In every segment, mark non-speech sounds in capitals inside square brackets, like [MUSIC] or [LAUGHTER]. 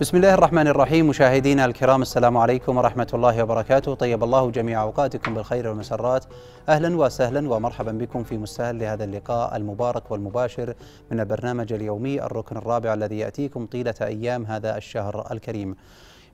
بسم الله الرحمن الرحيم مشاهدينا الكرام السلام عليكم ورحمة الله وبركاته طيب الله جميع أوقاتكم بالخير والمسرات أهلا وسهلا ومرحبا بكم في مستهل لهذا اللقاء المبارك والمباشر من البرنامج اليومي الركن الرابع الذي يأتيكم طيلة أيام هذا الشهر الكريم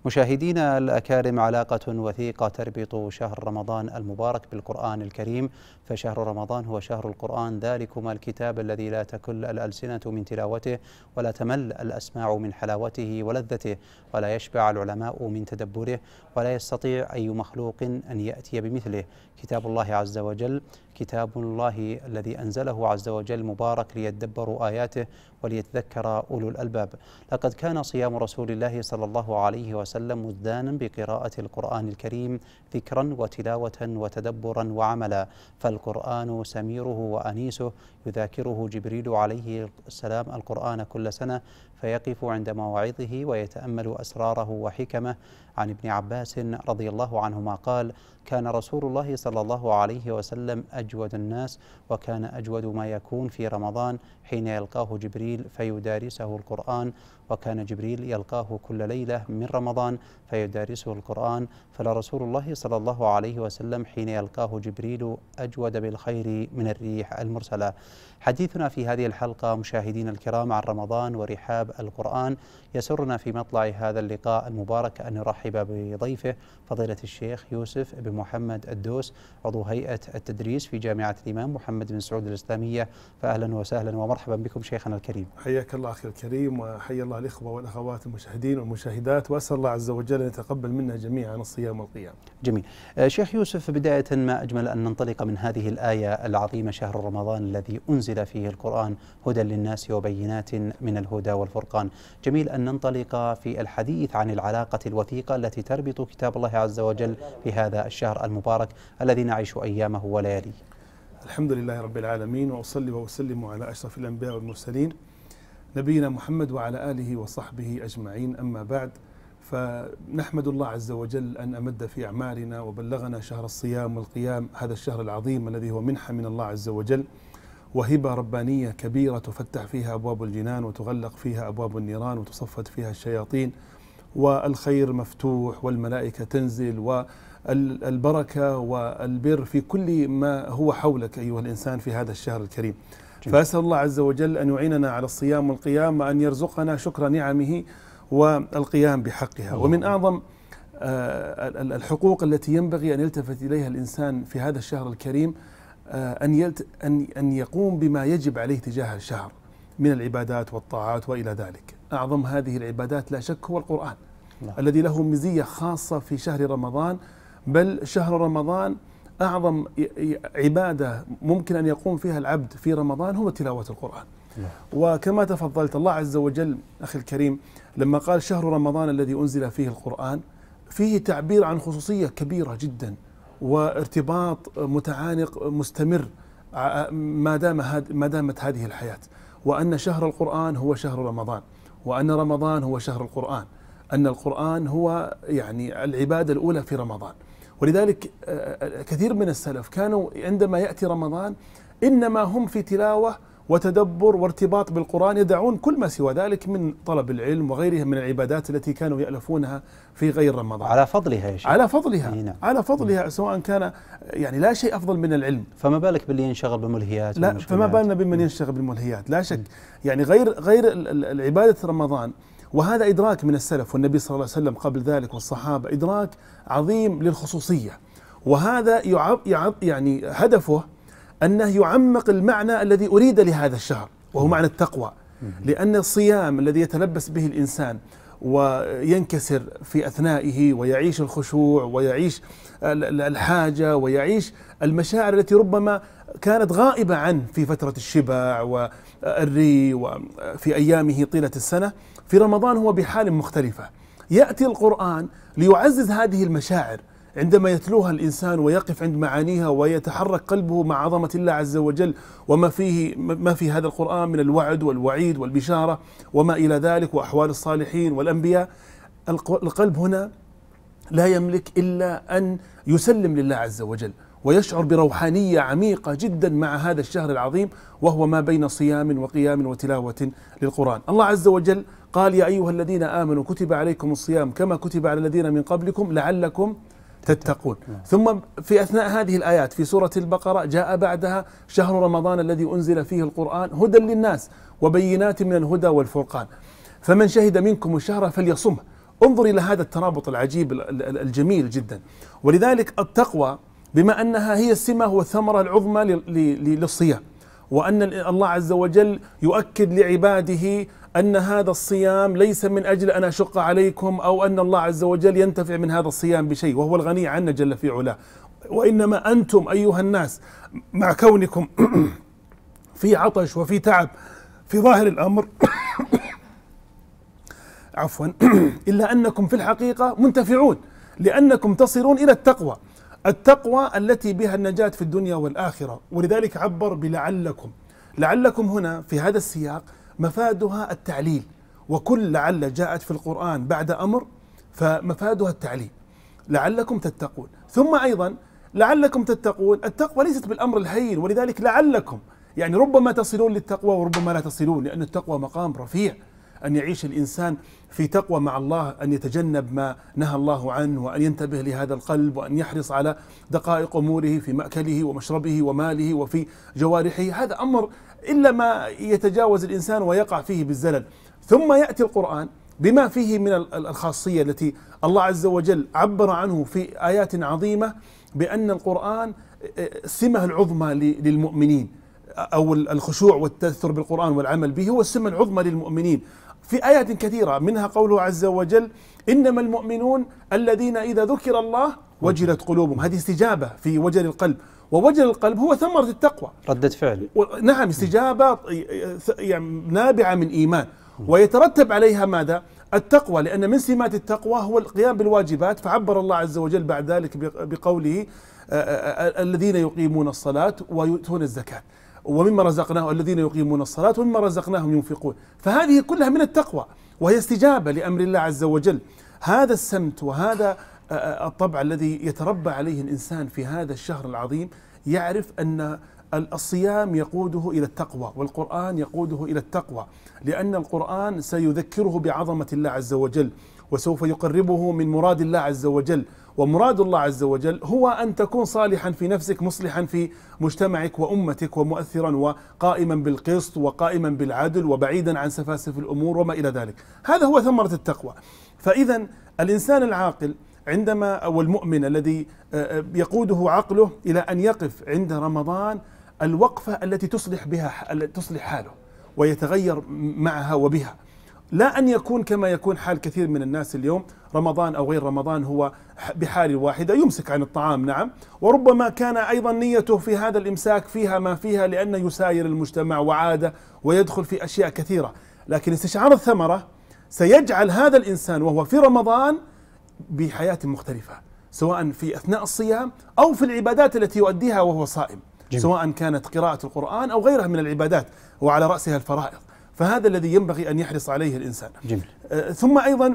مشاهدينا الأكارم علاقة وثيقة تربط شهر رمضان المبارك بالقرآن الكريم فشهر رمضان هو شهر القرآن ذلكما الكتاب الذي لا تكل الألسنة من تلاوته ولا تمل الأسماع من حلاوته ولذته ولا يشبع العلماء من تدبره ولا يستطيع أي مخلوق أن يأتي بمثله كتاب الله عز وجل كتاب الله الذي أنزله عز وجل مبارك ليدبروا آياته وليتذكر أولو الألباب لقد كان صيام رسول الله صلى الله عليه وسلم مزدانا بقراءة القرآن الكريم ذكرا وتلاوة وتدبرا وعملا فالقرآن سميره وأنيسه يذاكره جبريل عليه السلام القرآن كل سنة فيقف عند مواعظه ويتأمل أسراره وحكمه عن ابن عباس رضي الله عنهما قال كان رسول الله صلى الله عليه وسلم أجود الناس وكان أجود ما يكون في رمضان حين يلقاه جبريل فيدارسه القرآن وكان جبريل يلقاه كل ليلة من رمضان فيدارسه القرآن فلرسول الله صلى الله عليه وسلم حين يلقاه جبريل أجود بالخير من الريح المرسلة حديثنا في هذه الحلقة مشاهدين الكرام عن رمضان ورحاب القرآن يسرنا في مطلع هذا اللقاء المبارك أن نرحب رحب بضيفه فضيلة الشيخ يوسف بن محمد الدوس عضو هيئة التدريس في جامعة الإمام محمد بن سعود الإسلامية فأهلا وسهلا ومرحبا بكم شيخنا الكريم حياك الله أخي الكريم وحيا الله الإخوة والأخوات المشاهدين والمشاهدات وأسأل الله عز وجل أن يتقبل منا جميعا الصيام والقيام جميل آه، شيخ يوسف بداية ما أجمل أن ننطلق من هذه الآية العظيمة شهر رمضان الذي أنزل فيه القرآن هدى للناس وبينات من الهدى والفرقان جميل أن ننطلق في الحديث عن العلاقة الوثيقة التي تربط كتاب الله عز وجل في هذا الشهر المبارك الذي نعيش أيامه ولياليه الحمد لله رب العالمين وأصلي وأسلم على أشرف الأنبياء والمرسلين نبينا محمد وعلى آله وصحبه أجمعين أما بعد فنحمد الله عز وجل أن أمد في أعمارنا وبلغنا شهر الصيام والقيام هذا الشهر العظيم الذي هو منحة من الله عز وجل وهبة ربانية كبيرة تفتح فيها أبواب الجنان وتغلق فيها أبواب النيران وتصفت فيها الشياطين والخير مفتوح والملائكة تنزل والبركة والبر في كل ما هو حولك أيها الإنسان في هذا الشهر الكريم جميل. فأسأل الله عز وجل أن يعيننا على الصيام والقيام وأن يرزقنا شكر نعمه والقيام بحقها ومن أعظم آه، الحقوق التي ينبغي أن يلتفت إليها الإنسان في هذا الشهر الكريم آه، أن, أن, أن يقوم بما يجب عليه تجاه الشهر من العبادات والطاعات وإلى ذلك أعظم هذه العبادات لا شك هو القرآن لا. نعم. الذي له مزية خاصة في شهر رمضان بل شهر رمضان أعظم عبادة ممكن أن يقوم فيها العبد في رمضان هو تلاوة القرآن لا. نعم. وكما تفضلت الله عز وجل أخي الكريم لما قال شهر رمضان الذي أنزل فيه القرآن فيه تعبير عن خصوصية كبيرة جدا وارتباط متعانق مستمر ما دام ما دامت هذه الحياة وأن شهر القرآن هو شهر رمضان وأن رمضان هو شهر القرآن أن القرآن هو يعني العبادة الأولى في رمضان ولذلك آه، آه، كثير من السلف كانوا عندما يأتي رمضان إنما هم في تلاوة وتدبر وارتباط بالقرآن يدعون كل ما سوى ذلك من طلب العلم وغيرها من العبادات التي كانوا يألفونها في غير رمضان على فضلها يا شيخ على فضلها نعم. على فضلها نعم. سواء كان يعني لا شيء أفضل من العلم فما بالك باللي ينشغل بملهيات لا فما بالنا بمن نعم. ينشغل بالملهيات لا شك يعني غير غير عبادة رمضان وهذا إدراك من السلف والنبي صلى الله عليه وسلم قبل ذلك والصحابة إدراك عظيم للخصوصية وهذا يعب يعني هدفه أنه يعمق المعنى الذي أريد لهذا الشهر وهو معنى التقوى لأن الصيام الذي يتلبس به الإنسان وينكسر في اثنائه ويعيش الخشوع ويعيش الحاجه ويعيش المشاعر التي ربما كانت غائبه عنه في فتره الشبع والري وفي ايامه طيله السنه في رمضان هو بحال مختلفه ياتي القران ليعزز هذه المشاعر عندما يتلوها الانسان ويقف عند معانيها ويتحرك قلبه مع عظمه الله عز وجل وما فيه ما في هذا القران من الوعد والوعيد والبشاره وما الى ذلك واحوال الصالحين والانبياء القلب هنا لا يملك الا ان يسلم لله عز وجل ويشعر بروحانيه عميقه جدا مع هذا الشهر العظيم وهو ما بين صيام وقيام وتلاوه للقران. الله عز وجل قال يا ايها الذين امنوا كتب عليكم الصيام كما كتب على الذين من قبلكم لعلكم تتقون نعم. ثم في أثناء هذه الآيات في سورة البقرة جاء بعدها شهر رمضان الذي أنزل فيه القرآن هدى للناس وبينات من الهدى والفرقان فمن شهد منكم الشهر فليصمه انظر إلى هذا الترابط العجيب الجميل جدا ولذلك التقوى بما أنها هي السمة والثمرة العظمى للصيام وأن الله عز وجل يؤكد لعباده أن هذا الصيام ليس من أجل أن أشق عليكم أو أن الله عز وجل ينتفع من هذا الصيام بشيء وهو الغني عنا جل في علاه وإنما أنتم أيها الناس مع كونكم [COUGHS] في عطش وفي تعب في ظاهر الأمر [COUGHS] عفوا [COUGHS] إلا أنكم في الحقيقة منتفعون لأنكم تصلون إلى التقوى التقوى التي بها النجاة في الدنيا والآخرة ولذلك عبر بلعلكم لعلكم هنا في هذا السياق مفادها التعليل وكل لعل جاءت في القرآن بعد أمر فمفادها التعليل لعلكم تتقون ثم أيضا لعلكم تتقون التقوى ليست بالأمر الهين ولذلك لعلكم يعني ربما تصلون للتقوى وربما لا تصلون لأن التقوى مقام رفيع أن يعيش الإنسان في تقوى مع الله أن يتجنب ما نهى الله عنه وأن ينتبه لهذا القلب وأن يحرص على دقائق أموره في مأكله ومشربه وماله وفي جوارحه هذا أمر إلا ما يتجاوز الإنسان ويقع فيه بالزلل ثم يأتي القرآن بما فيه من الخاصية التي الله عز وجل عبر عنه في آيات عظيمة بأن القرآن السمة آه، العظمى للمؤمنين أو الخشوع والتأثر بالقرآن والعمل به هو السمة العظمى للمؤمنين في آيات كثيرة منها قوله عز وجل إنما المؤمنون الذين إذا ذكر الله وجلت قلوبهم هذه استجابة في وجل القلب ووجل القلب هو ثمرة التقوى ردة فعل نعم استجابة يعني نابعة من إيمان ويترتب عليها ماذا التقوى لأن من سمات التقوى هو القيام بالواجبات فعبر الله عز وجل بعد ذلك بقوله الذين يقيمون الصلاة ويؤتون الزكاة ومما رزقناه الذين يقيمون الصلاة ومما رزقناهم ينفقون فهذه كلها من التقوى وهي استجابة لأمر الله عز وجل هذا السمت وهذا آه، آه، الطبع الذي يتربى عليه الإنسان في هذا الشهر العظيم يعرف أن الصيام يقوده الى التقوى والقران يقوده الى التقوى لان القران سيذكره بعظمه الله عز وجل وسوف يقربه من مراد الله عز وجل ومراد الله عز وجل هو أن تكون صالحا في نفسك مصلحا في مجتمعك وأمتك ومؤثرا وقائما بالقسط وقائما بالعدل وبعيدا عن سفاسف الأمور وما إلى ذلك هذا هو ثمرة التقوى فإذا الإنسان العاقل عندما أو المؤمن الذي آه، آه، يقوده عقله إلى أن يقف عند رمضان الوقفة التي تصلح بها تصلح حاله ويتغير معها وبها لا أن يكون كما يكون حال كثير من الناس اليوم رمضان أو غير رمضان هو بحال واحدة يمسك عن الطعام نعم وربما كان أيضا نيته في هذا الإمساك فيها ما فيها لأنه يساير المجتمع وعادة ويدخل في أشياء كثيرة لكن استشعار الثمرة سيجعل هذا الإنسان وهو في رمضان بحياة مختلفة سواء في أثناء الصيام أو في العبادات التي يؤديها وهو صائم جميل. سواء كانت قراءة القرآن أو غيرها من العبادات وعلى رأسها الفرائض فهذا الذي ينبغي أن يحرص عليه الإنسان جميل. آه، ثم أيضا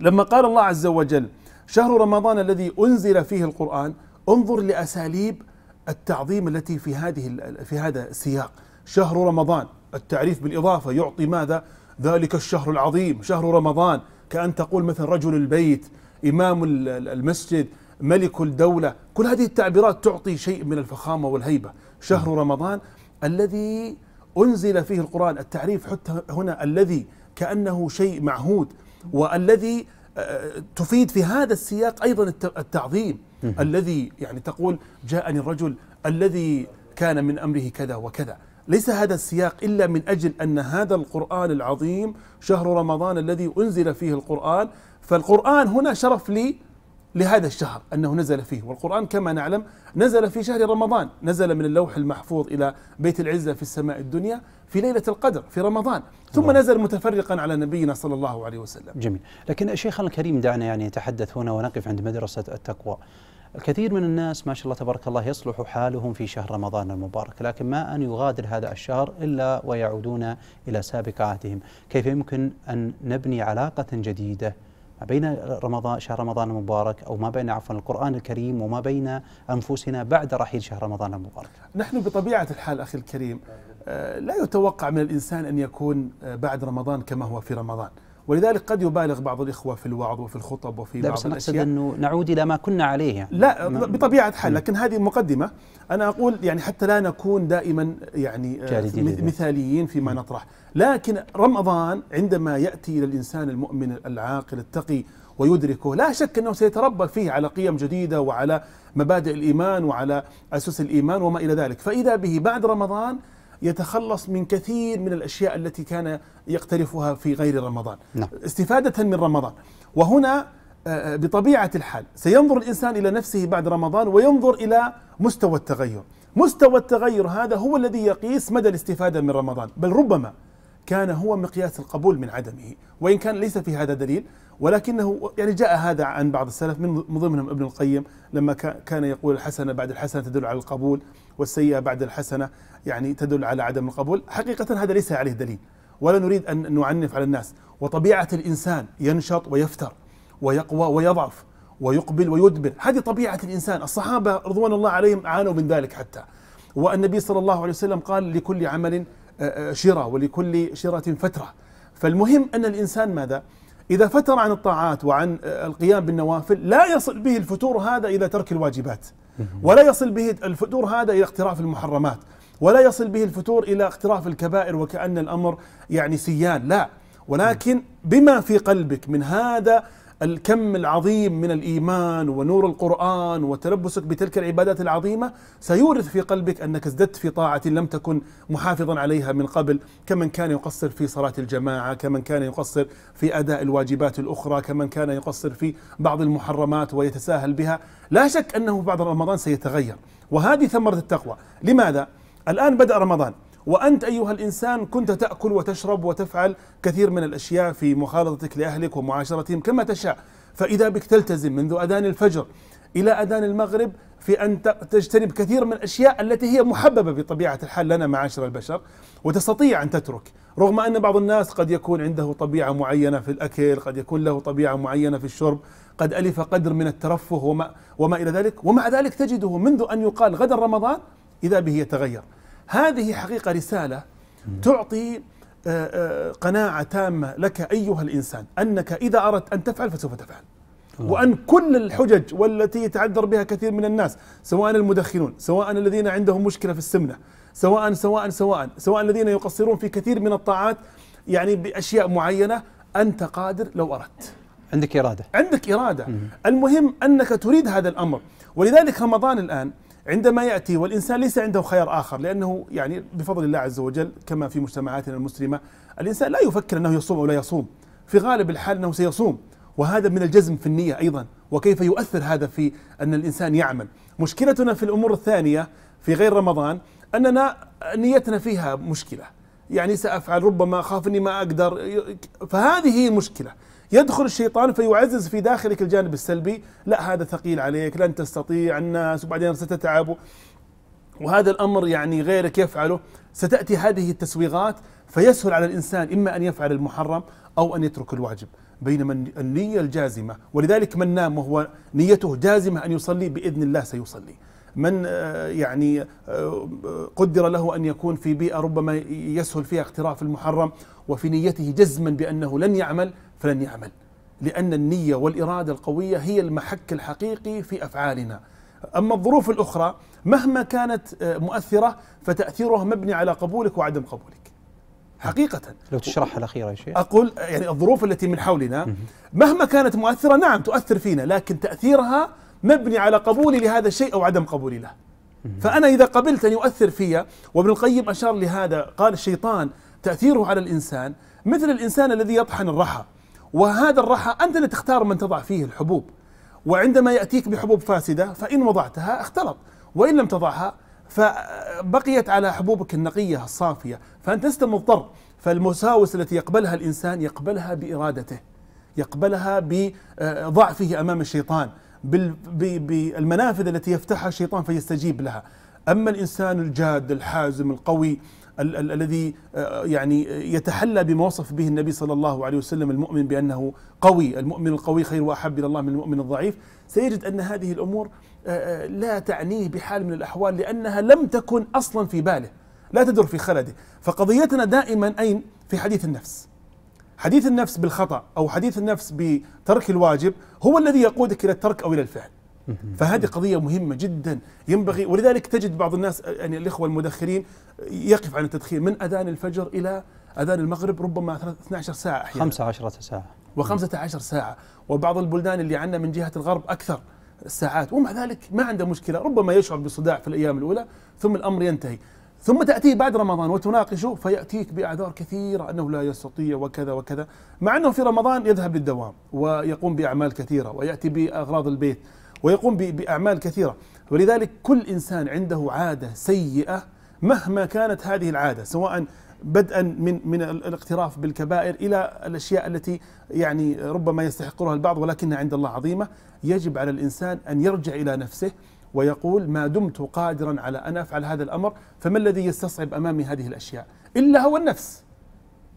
لما قال الله عز وجل شهر رمضان الذي أنزل فيه القرآن انظر لأساليب التعظيم التي في هذه في هذا السياق شهر رمضان التعريف بالإضافة يعطي ماذا ذلك الشهر العظيم شهر رمضان كأن تقول مثلا رجل البيت إمام المسجد ملك الدولة كل هذه التعبيرات تعطي شيء من الفخامة والهيبة شهر رمضان الذي أنزل فيه القرآن التعريف حتى هنا الذي كأنه شيء معهود والذي آه، تفيد في هذا السياق أيضا التعظيم الذي يعني تقول جاءني الرجل الذي كان من أمره كذا وكذا ليس هذا السياق إلا من أجل أن هذا القرآن العظيم شهر رمضان الذي أنزل فيه القرآن فالقرآن هنا شرف لي لهذا الشهر أنه نزل فيه والقرآن كما نعلم نزل في شهر رمضان نزل من اللوح المحفوظ إلى بيت العزة في السماء الدنيا في ليلة القدر في رمضان ثم الله. نزل متفرقا على نبينا صلى الله عليه وسلم جميل لكن شيخنا الكريم دعنا يعني نتحدث هنا ونقف عند مدرسة التقوى الكثير من الناس ما شاء الله تبارك الله يصلح حالهم في شهر رمضان المبارك لكن ما أن يغادر هذا الشهر إلا ويعودون إلى سابق عهدهم كيف يمكن أن نبني علاقة جديدة ما بين رمضان شهر رمضان المبارك او ما بين عفوا القران الكريم وما بين انفسنا بعد رحيل شهر رمضان المبارك. نحن بطبيعه الحال اخي الكريم آه، لا يتوقع من الانسان ان يكون آه، بعد رمضان كما هو في رمضان. ولذلك قد يبالغ بعض الإخوة في الوعظ وفي الخطب وفي لا بس أنه نعود إلى ما كنا عليه يعني لا نعم. بطبيعة حال لكن هذه مقدمة أنا أقول يعني حتى لا نكون دائما يعني آه، مثاليين فيما نطرح لكن رمضان عندما يأتي إلى الإنسان المؤمن العاقل التقي ويدركه لا شك أنه سيتربى فيه على قيم جديدة وعلى مبادئ الإيمان وعلى أسس الإيمان وما إلى ذلك فإذا به بعد رمضان يتخلص من كثير من الأشياء التي كان يقترفها في غير رمضان لا. نعم. استفادة من رمضان وهنا آه، آه، بطبيعة الحال سينظر الإنسان إلى نفسه بعد رمضان وينظر إلى مستوى التغير مستوى التغير هذا هو الذي يقيس مدى الاستفادة من رمضان بل ربما كان هو مقياس القبول من عدمه وإن كان ليس في هذا دليل ولكنه يعني جاء هذا عن بعض السلف من ضمنهم ابن القيم لما كان يقول الحسنة بعد الحسنة تدل على القبول والسيئة بعد الحسنة يعني تدل على عدم القبول حقيقة هذا ليس عليه دليل ولا نريد أن نعنف على الناس وطبيعة الإنسان ينشط ويفتر ويقوى ويضعف ويقبل ويدبر هذه طبيعة الإنسان الصحابة رضوان الله عليهم عانوا من ذلك حتى والنبي صلى الله عليه وسلم قال لكل عمل شرة ولكل شرة فترة فالمهم أن الإنسان ماذا إذا فتر عن الطاعات وعن آه، القيام بالنوافل لا يصل به الفتور هذا إلى ترك الواجبات ولا يصل به الفتور هذا إلى اقتراف المحرمات ولا يصل به الفتور إلى اقتراف الكبائر وكأن الأمر يعني سيان لا ولكن بما في قلبك من هذا الكم العظيم من الايمان ونور القران وتلبسك بتلك العبادات العظيمه سيورث في قلبك انك ازددت في طاعه لم تكن محافظا عليها من قبل كمن كان يقصر في صلاه الجماعه، كمن كان يقصر في اداء الواجبات الاخرى، كمن كان يقصر في بعض المحرمات ويتساهل بها، لا شك انه بعد رمضان سيتغير، وهذه ثمره التقوى، لماذا؟ الان بدا رمضان وأنت أيها الإنسان كنت تأكل وتشرب وتفعل كثير من الأشياء في مخالطتك لأهلك ومعاشرتهم كما تشاء فإذا بك تلتزم منذ أذان الفجر إلى أذان المغرب في أن تجتنب كثير من الأشياء التي هي محببة بطبيعة الحال لنا معاشر البشر وتستطيع أن تترك رغم أن بعض الناس قد يكون عنده طبيعة معينة في الأكل قد يكون له طبيعة معينة في الشرب قد ألف قدر من الترفه وما, وما إلى ذلك ومع ذلك تجده منذ أن يقال غدا رمضان إذا به يتغير هذه حقيقة رسالة تعطي آه، آه، قناعة تامة لك أيها الإنسان أنك إذا أردت أن تفعل فسوف تفعل وأن كل الحجج والتي يتعذر بها كثير من الناس سواء المدخنون سواء الذين عندهم مشكلة في السمنة سواء سواء سواء سواء الذين يقصرون في كثير من الطاعات يعني بأشياء معينة أنت قادر لو أردت عندك إرادة عندك إرادة المهم أنك تريد هذا الأمر ولذلك رمضان الآن عندما ياتي والانسان ليس عنده خيار اخر لانه يعني بفضل الله عز وجل كما في مجتمعاتنا المسلمه الانسان لا يفكر انه يصوم او لا يصوم في غالب الحال انه سيصوم وهذا من الجزم في النيه ايضا وكيف يؤثر هذا في ان الانسان يعمل مشكلتنا في الامور الثانيه في غير رمضان اننا نيتنا فيها مشكله يعني سافعل ربما اخاف اني ما اقدر فهذه هي المشكله يدخل الشيطان فيعزز في داخلك الجانب السلبي لا هذا ثقيل عليك لن تستطيع الناس وبعدين ستتعب وهذا الأمر يعني غيرك يفعله ستأتي هذه التسويغات فيسهل على الإنسان إما أن يفعل المحرم أو أن يترك الواجب بينما النية الجازمة ولذلك من نام وهو نيته جازمة أن يصلي بإذن الله سيصلي من آه، يعني آه، قدر له أن يكون في بيئة ربما يسهل فيها اقتراف المحرم وفي نيته جزما بأنه لن يعمل فلن يعمل لأن النية والإرادة القوية هي المحك الحقيقي في أفعالنا أما الظروف الأخرى مهما كانت آه، مؤثرة فتأثيرها مبني على قبولك وعدم قبولك حقيقة لو تشرحها الأخيرة يا شيخ أقول آه، يعني الظروف التي من حولنا مهما كانت مؤثرة نعم تؤثر فينا لكن تأثيرها مبني على قبولي لهذا الشيء أو عدم قبولي له فأنا إذا قبلت أن يؤثر في وابن القيم أشار لهذا قال الشيطان تأثيره على الإنسان مثل الإنسان الذي يطحن الرحى وهذا الرحى أنت اللي تختار من تضع فيه الحبوب وعندما يأتيك بحبوب فاسدة فإن وضعتها اختلط وإن لم تضعها فبقيت على حبوبك النقية الصافية فأنت لست مضطر فالمساوس التي يقبلها الإنسان يقبلها بإرادته يقبلها بضعفه أمام الشيطان بالمنافذ التي يفتحها الشيطان فيستجيب لها أما الإنسان الجاد الحازم القوي ال ال الذي يعني يتحلى بما وصف به النبي صلى الله عليه وسلم المؤمن بأنه قوي المؤمن القوي خير وأحب إلى الله من المؤمن الضعيف سيجد أن هذه الأمور لا تعنيه بحال من الأحوال لأنها لم تكن أصلا في باله لا تدر في خلده فقضيتنا دائما أين في حديث النفس حديث النفس بالخطأ أو حديث النفس بترك الواجب هو الذي يقودك إلى الترك أو إلى الفعل فهذه قضية مهمة جدا ينبغي ولذلك تجد بعض الناس يعني الإخوة المدخرين يقف عن التدخين من أذان الفجر إلى أذان المغرب ربما 12 ساعة أحيانا 15 ساعة و15 ساعة وبعض البلدان اللي عندنا من جهة الغرب أكثر الساعات ومع ذلك ما عنده مشكلة ربما يشعر بصداع في الأيام الأولى ثم الأمر ينتهي ثم تأتيه بعد رمضان وتناقشه فيأتيك بأعذار كثيرة أنه لا يستطيع وكذا وكذا مع أنه في رمضان يذهب للدوام ويقوم بأعمال كثيرة ويأتي بأغراض البيت ويقوم باعمال كثيره ولذلك كل انسان عنده عاده سيئه مهما كانت هذه العاده سواء بدءا من من الاقتراف بالكبائر الى الاشياء التي يعني ربما يستحقها البعض ولكنها عند الله عظيمه يجب على الانسان ان يرجع الى نفسه ويقول ما دمت قادرا على ان افعل هذا الامر فما الذي يستصعب امامي هذه الاشياء الا هو النفس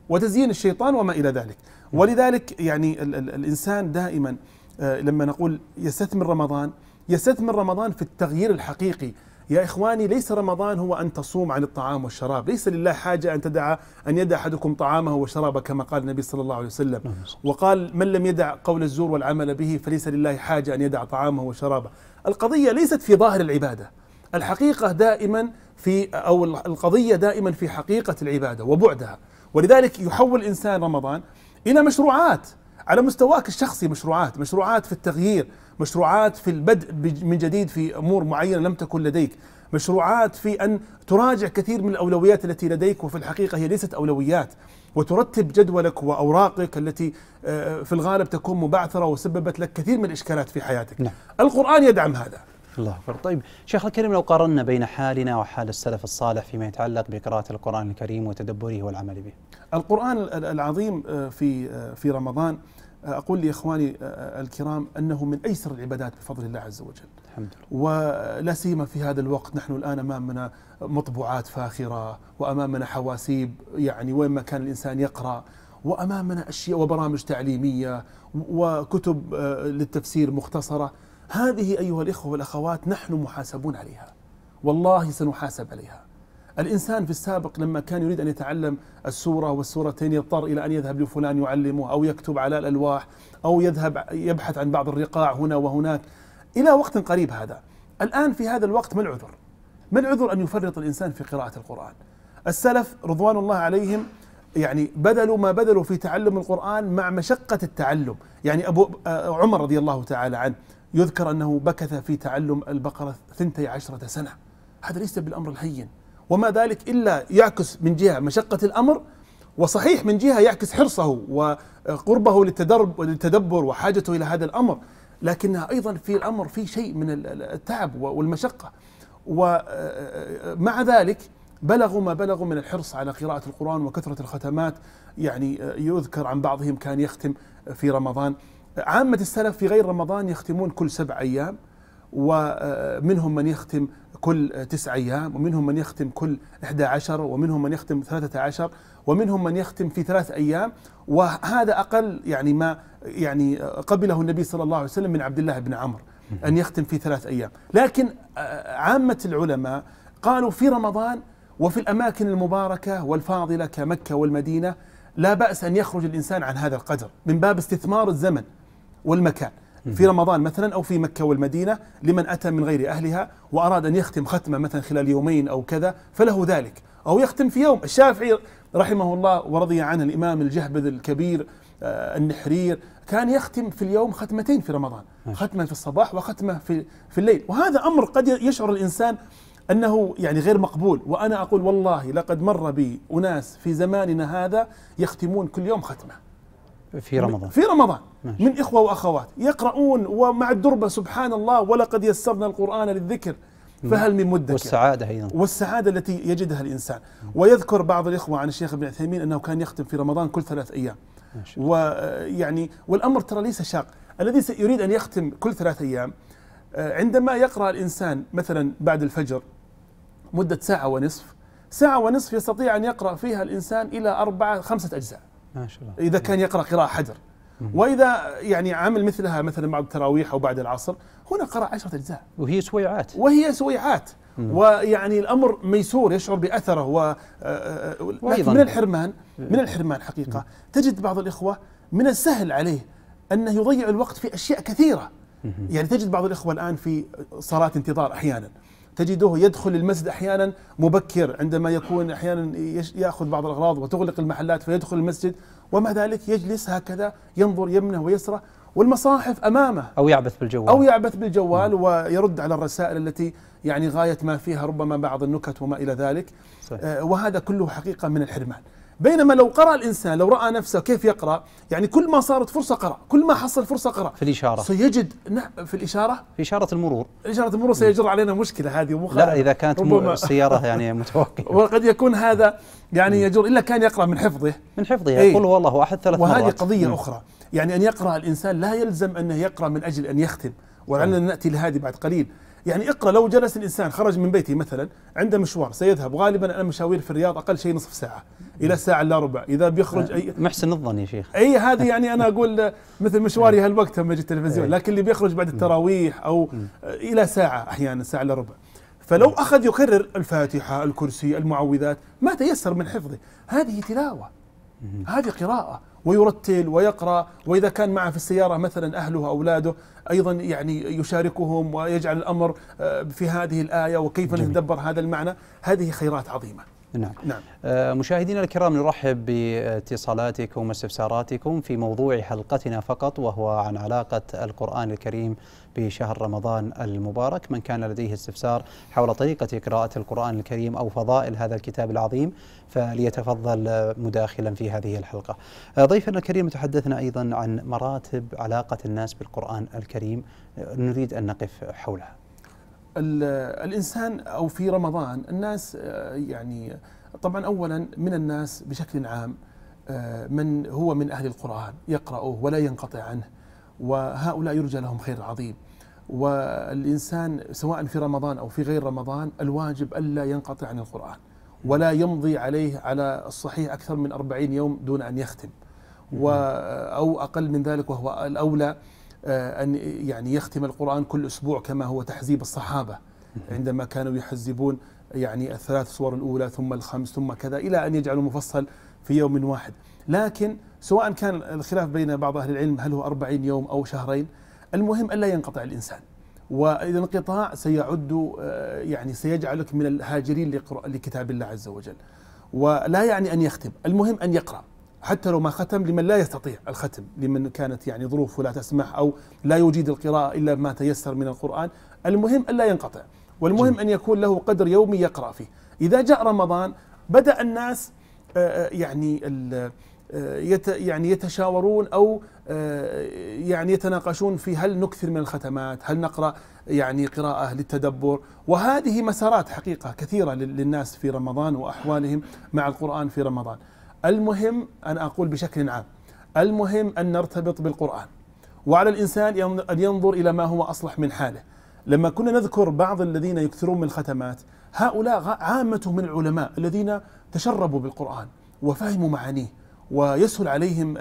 وتزيين الشيطان وما الى ذلك ولذلك يعني الانسان دائما آه، لما نقول يستثمر رمضان يستثمر رمضان في التغيير الحقيقي يا إخواني ليس رمضان هو أن تصوم عن الطعام والشراب ليس لله حاجة أن تدع أن يدع أحدكم طعامه وشرابه كما قال النبي صلى الله عليه وسلم نعم، وقال من لم يدع قول الزور والعمل به فليس لله حاجة أن يدع طعامه وشرابه القضية ليست في ظاهر العبادة الحقيقة دائما في أو القضية دائما في حقيقة العبادة وبعدها ولذلك يحول الإنسان رمضان إلى مشروعات على مستواك الشخصي مشروعات مشروعات في التغيير مشروعات في البدء من جديد في امور معينه لم تكن لديك مشروعات في ان تراجع كثير من الاولويات التي لديك وفي الحقيقه هي ليست اولويات وترتب جدولك واوراقك التي آه، في الغالب تكون مبعثره وسببت لك كثير من الاشكالات في حياتك نعم. القران يدعم هذا الله أكبر طيب شيخ الكريم لو قارنا بين حالنا وحال السلف الصالح فيما يتعلق بقراءة القرآن الكريم وتدبره والعمل به القرآن العظيم آه، في آه، في رمضان أقول لإخواني آه، آه، الكرام أنه من أيسر العبادات بفضل الله عز وجل الحمد لله. ولا آه، سيما في هذا الوقت نحن الآن أمامنا مطبوعات فاخرة وأمامنا حواسيب يعني وين ما كان الإنسان يقرأ وأمامنا أشياء وبرامج تعليمية وكتب للتفسير مختصرة هذه أيها الإخوة والأخوات نحن محاسبون عليها والله سنحاسب عليها الإنسان في السابق لما كان يريد أن يتعلم السورة والسورتين يضطر إلى أن يذهب لفلان يعلمه أو يكتب على الألواح أو يذهب يبحث عن بعض الرقاع هنا وهناك إلى وقت قريب هذا الآن في هذا الوقت ما العذر؟ ما العذر أن يفرط الإنسان في قراءة القرآن؟ السلف رضوان الله عليهم يعني بذلوا ما بذلوا في تعلم القرآن مع مشقة التعلم يعني أبو عمر رضي الله تعالى عنه يذكر أنه بكث في تعلم البقرة ثنتي عشرة سنة هذا ليس بالأمر الهين وما ذلك إلا يعكس من جهة مشقة الأمر وصحيح من جهة يعكس حرصه وقربه للتدبر وحاجته إلى هذا الأمر لكنها أيضا في الأمر في شيء من التعب والمشقة ومع ذلك بلغوا ما بلغوا من الحرص على قراءة القرآن وكثرة الختمات يعني يذكر عن بعضهم كان يختم في رمضان عامة السلف في غير رمضان يختمون كل سبع أيام ومنهم من يختم كل تسع أيام ومنهم من يختم كل 11 ومنهم من يختم 13 ومنهم من يختم في ثلاث أيام وهذا أقل يعني ما يعني قبله النبي صلى الله عليه وسلم من عبد الله بن عمر أن يختم في ثلاث أيام لكن عامة العلماء قالوا في رمضان وفي الأماكن المباركة والفاضلة كمكة والمدينة لا بأس أن يخرج الإنسان عن هذا القدر من باب استثمار الزمن والمكان في رمضان مثلا أو في مكة والمدينة لمن أتى من غير أهلها وأراد أن يختم ختمة مثلا خلال يومين أو كذا فله ذلك أو يختم في يوم الشافعي رحمه الله ورضي عنه الإمام الجهبذ الكبير آه، النحرير كان يختم في اليوم ختمتين في رمضان ختمة في الصباح وختمة في, في الليل وهذا أمر قد يشعر الإنسان أنه يعني غير مقبول وأنا أقول والله لقد مر بي أناس في زماننا هذا يختمون كل يوم ختمة في رمضان في رمضان من إخوة وأخوات يقرؤون ومع الدربة سبحان الله ولقد يسرنا القرآن للذكر فهل من مدة والسعادة أيضا والسعادة التي يجدها الإنسان ويذكر بعض الإخوة عن الشيخ ابن عثيمين أنه كان يختم في رمضان كل ثلاث أيام ويعني آه، والأمر ترى ليس شاق الذي يريد أن يختم كل ثلاث أيام آه، عندما يقرأ الإنسان مثلا بعد الفجر مدة ساعة ونصف ساعة ونصف يستطيع أن يقرأ فيها الإنسان إلى أربعة خمسة أجزاء ما شاء الله إذا كان يقرأ قراءة حجر واذا يعني عمل مثلها مثلا بعد التراويح او بعد العصر هنا قرا عشرة اجزاء وهي سويعات وهي سويعات ويعني الامر ميسور يشعر باثره و آه، آه، من الحرمان من الحرمان حقيقه تجد بعض الاخوه من السهل عليه انه يضيع الوقت في اشياء كثيره يعني تجد بعض الاخوه الان في صلاه انتظار احيانا تجده يدخل المسجد احيانا مبكر عندما يكون احيانا ياخذ بعض الاغراض وتغلق المحلات فيدخل المسجد ومع ذلك يجلس هكذا ينظر يمنه ويسره والمصاحف امامه او يعبث بالجوال او يعبث بالجوال مم. ويرد على الرسائل التي يعني غايه ما فيها ربما بعض النكت وما الى ذلك صحيح. آه، وهذا كله حقيقه من الحرمان بينما لو قرأ الإنسان لو رأى نفسه كيف يقرأ يعني كل ما صارت فرصة قرأ كل ما حصل فرصة قرأ في الإشارة سيجد في الإشارة في إشارة المرور إشارة المرور سيجر علينا مشكلة هذه لا إذا كانت ربما السيارة يعني [LAUGHS] متوقعة وقد يكون هذا يعني يجر إلا كان يقرأ من حفظه من حفظه إيه. يقول هو الله أحد ثلاث وهذه مرات وهذه قضية أخرى يعني أن يقرأ الإنسان لا يلزم أنه يقرأ من أجل أن يختم ولعلنا نأتي لهذه بعد قليل يعني اقرا لو جلس الانسان خرج من بيته مثلا عنده مشوار سيذهب غالبا انا مشاوير في الرياض اقل شيء نصف ساعه الى نعم. ساعه الا ربع اذا بيخرج اي آه، محسن الظن يا شيخ اي هذه يعني انا اقول مثل مشواري [LAUGHS] آه. هالوقت لما اجي التلفزيون إيه. لكن اللي بيخرج بعد التراويح او آه، الى ساعه احيانا ساعه الا ربع فلو اخذ يكرر الفاتحه الكرسي المعوذات ما تيسر من حفظه هذه تلاوه هذه قراءه ويرتل ويقرأ وإذا كان معه في السيارة مثلا أهله أولاده أيضا يعني يشاركهم ويجعل الأمر آه، في هذه الآية وكيف نتدبر هذا المعنى هذه خيرات عظيمة نعم, نعم. آه مشاهدينا الكرام نرحب باتصالاتكم واستفساراتكم في موضوع حلقتنا فقط وهو عن علاقة القرآن الكريم بشهر رمضان المبارك من كان لديه استفسار حول طريقة قراءة القرآن الكريم أو فضائل هذا الكتاب العظيم فليتفضل مداخلا في هذه الحلقة ضيفنا الكريم تحدثنا أيضا عن مراتب علاقة الناس بالقرآن الكريم نريد أن نقف حولها الإنسان أو في رمضان الناس يعني طبعا أولا من الناس بشكل عام من هو من أهل القرآن يقرأه ولا ينقطع عنه وهؤلاء يرجى لهم خير عظيم والإنسان سواء في رمضان أو في غير رمضان الواجب ألا ينقطع عن القرآن ولا يمضي عليه على الصحيح أكثر من أربعين يوم دون أن يختم و نعم. أو أقل من ذلك وهو الأولى آه، أن يعني يختم القرآن كل أسبوع كما هو تحزيب الصحابة عندما كانوا يحزبون يعني الثلاث صور الأولى ثم الخمس ثم كذا إلى أن يجعلوا مفصل في يوم واحد لكن سواء كان الخلاف بين بعض أهل العلم هل هو أربعين يوم أو شهرين المهم ألا ينقطع الإنسان وإذا انقطاع سيعد آه، يعني سيجعلك من الهاجرين لكتاب الله عز وجل ولا يعني أن يختم المهم أن يقرأ حتى لو ما ختم لمن لا يستطيع الختم لمن كانت يعني ظروفه لا تسمح أو لا يجيد القراءة إلا ما تيسر من القرآن المهم ألا ينقطع والمهم أن يكون له قدر يومي يقرأ فيه إذا جاء رمضان بدأ الناس آه، آه، يعني آه، يت يعني يتشاورون او آه، يعني يتناقشون في هل نكثر من الختمات، هل نقرا يعني قراءه للتدبر، وهذه مسارات حقيقه كثيره للناس في رمضان واحوالهم مع القران في رمضان. المهم ان اقول بشكل عام، المهم ان نرتبط بالقران. وعلى الانسان ان ينظر الى ما هو اصلح من حاله. لما كنا نذكر بعض الذين يكثرون من الختمات، هؤلاء عامه من العلماء الذين تشربوا بالقران وفهموا معانيه. ويسهل عليهم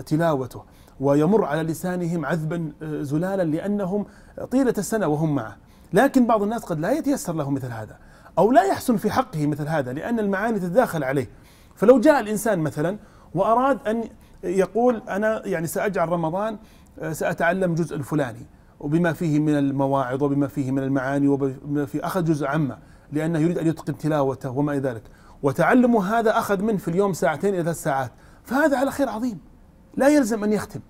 تلاوته ويمر على لسانهم عذبا آه، زلالا لأنهم طيلة السنة وهم معه لكن بعض الناس قد لا يتيسر له مثل هذا أو لا يحسن في حقه مثل هذا لأن المعاني تتداخل عليه فلو جاء الإنسان مثلا وأراد أن يقول أنا يعني سأجعل رمضان آه، سأتعلم جزء الفلاني وبما فيه من المواعظ وبما فيه من المعاني وبما فيه أخذ جزء عما لأنه يريد أن يتقن تلاوته وما إلى ذلك وتعلم هذا أخذ منه في اليوم ساعتين إلى ثلاث ساعات فهذا على خير عظيم لا يلزم أن يختم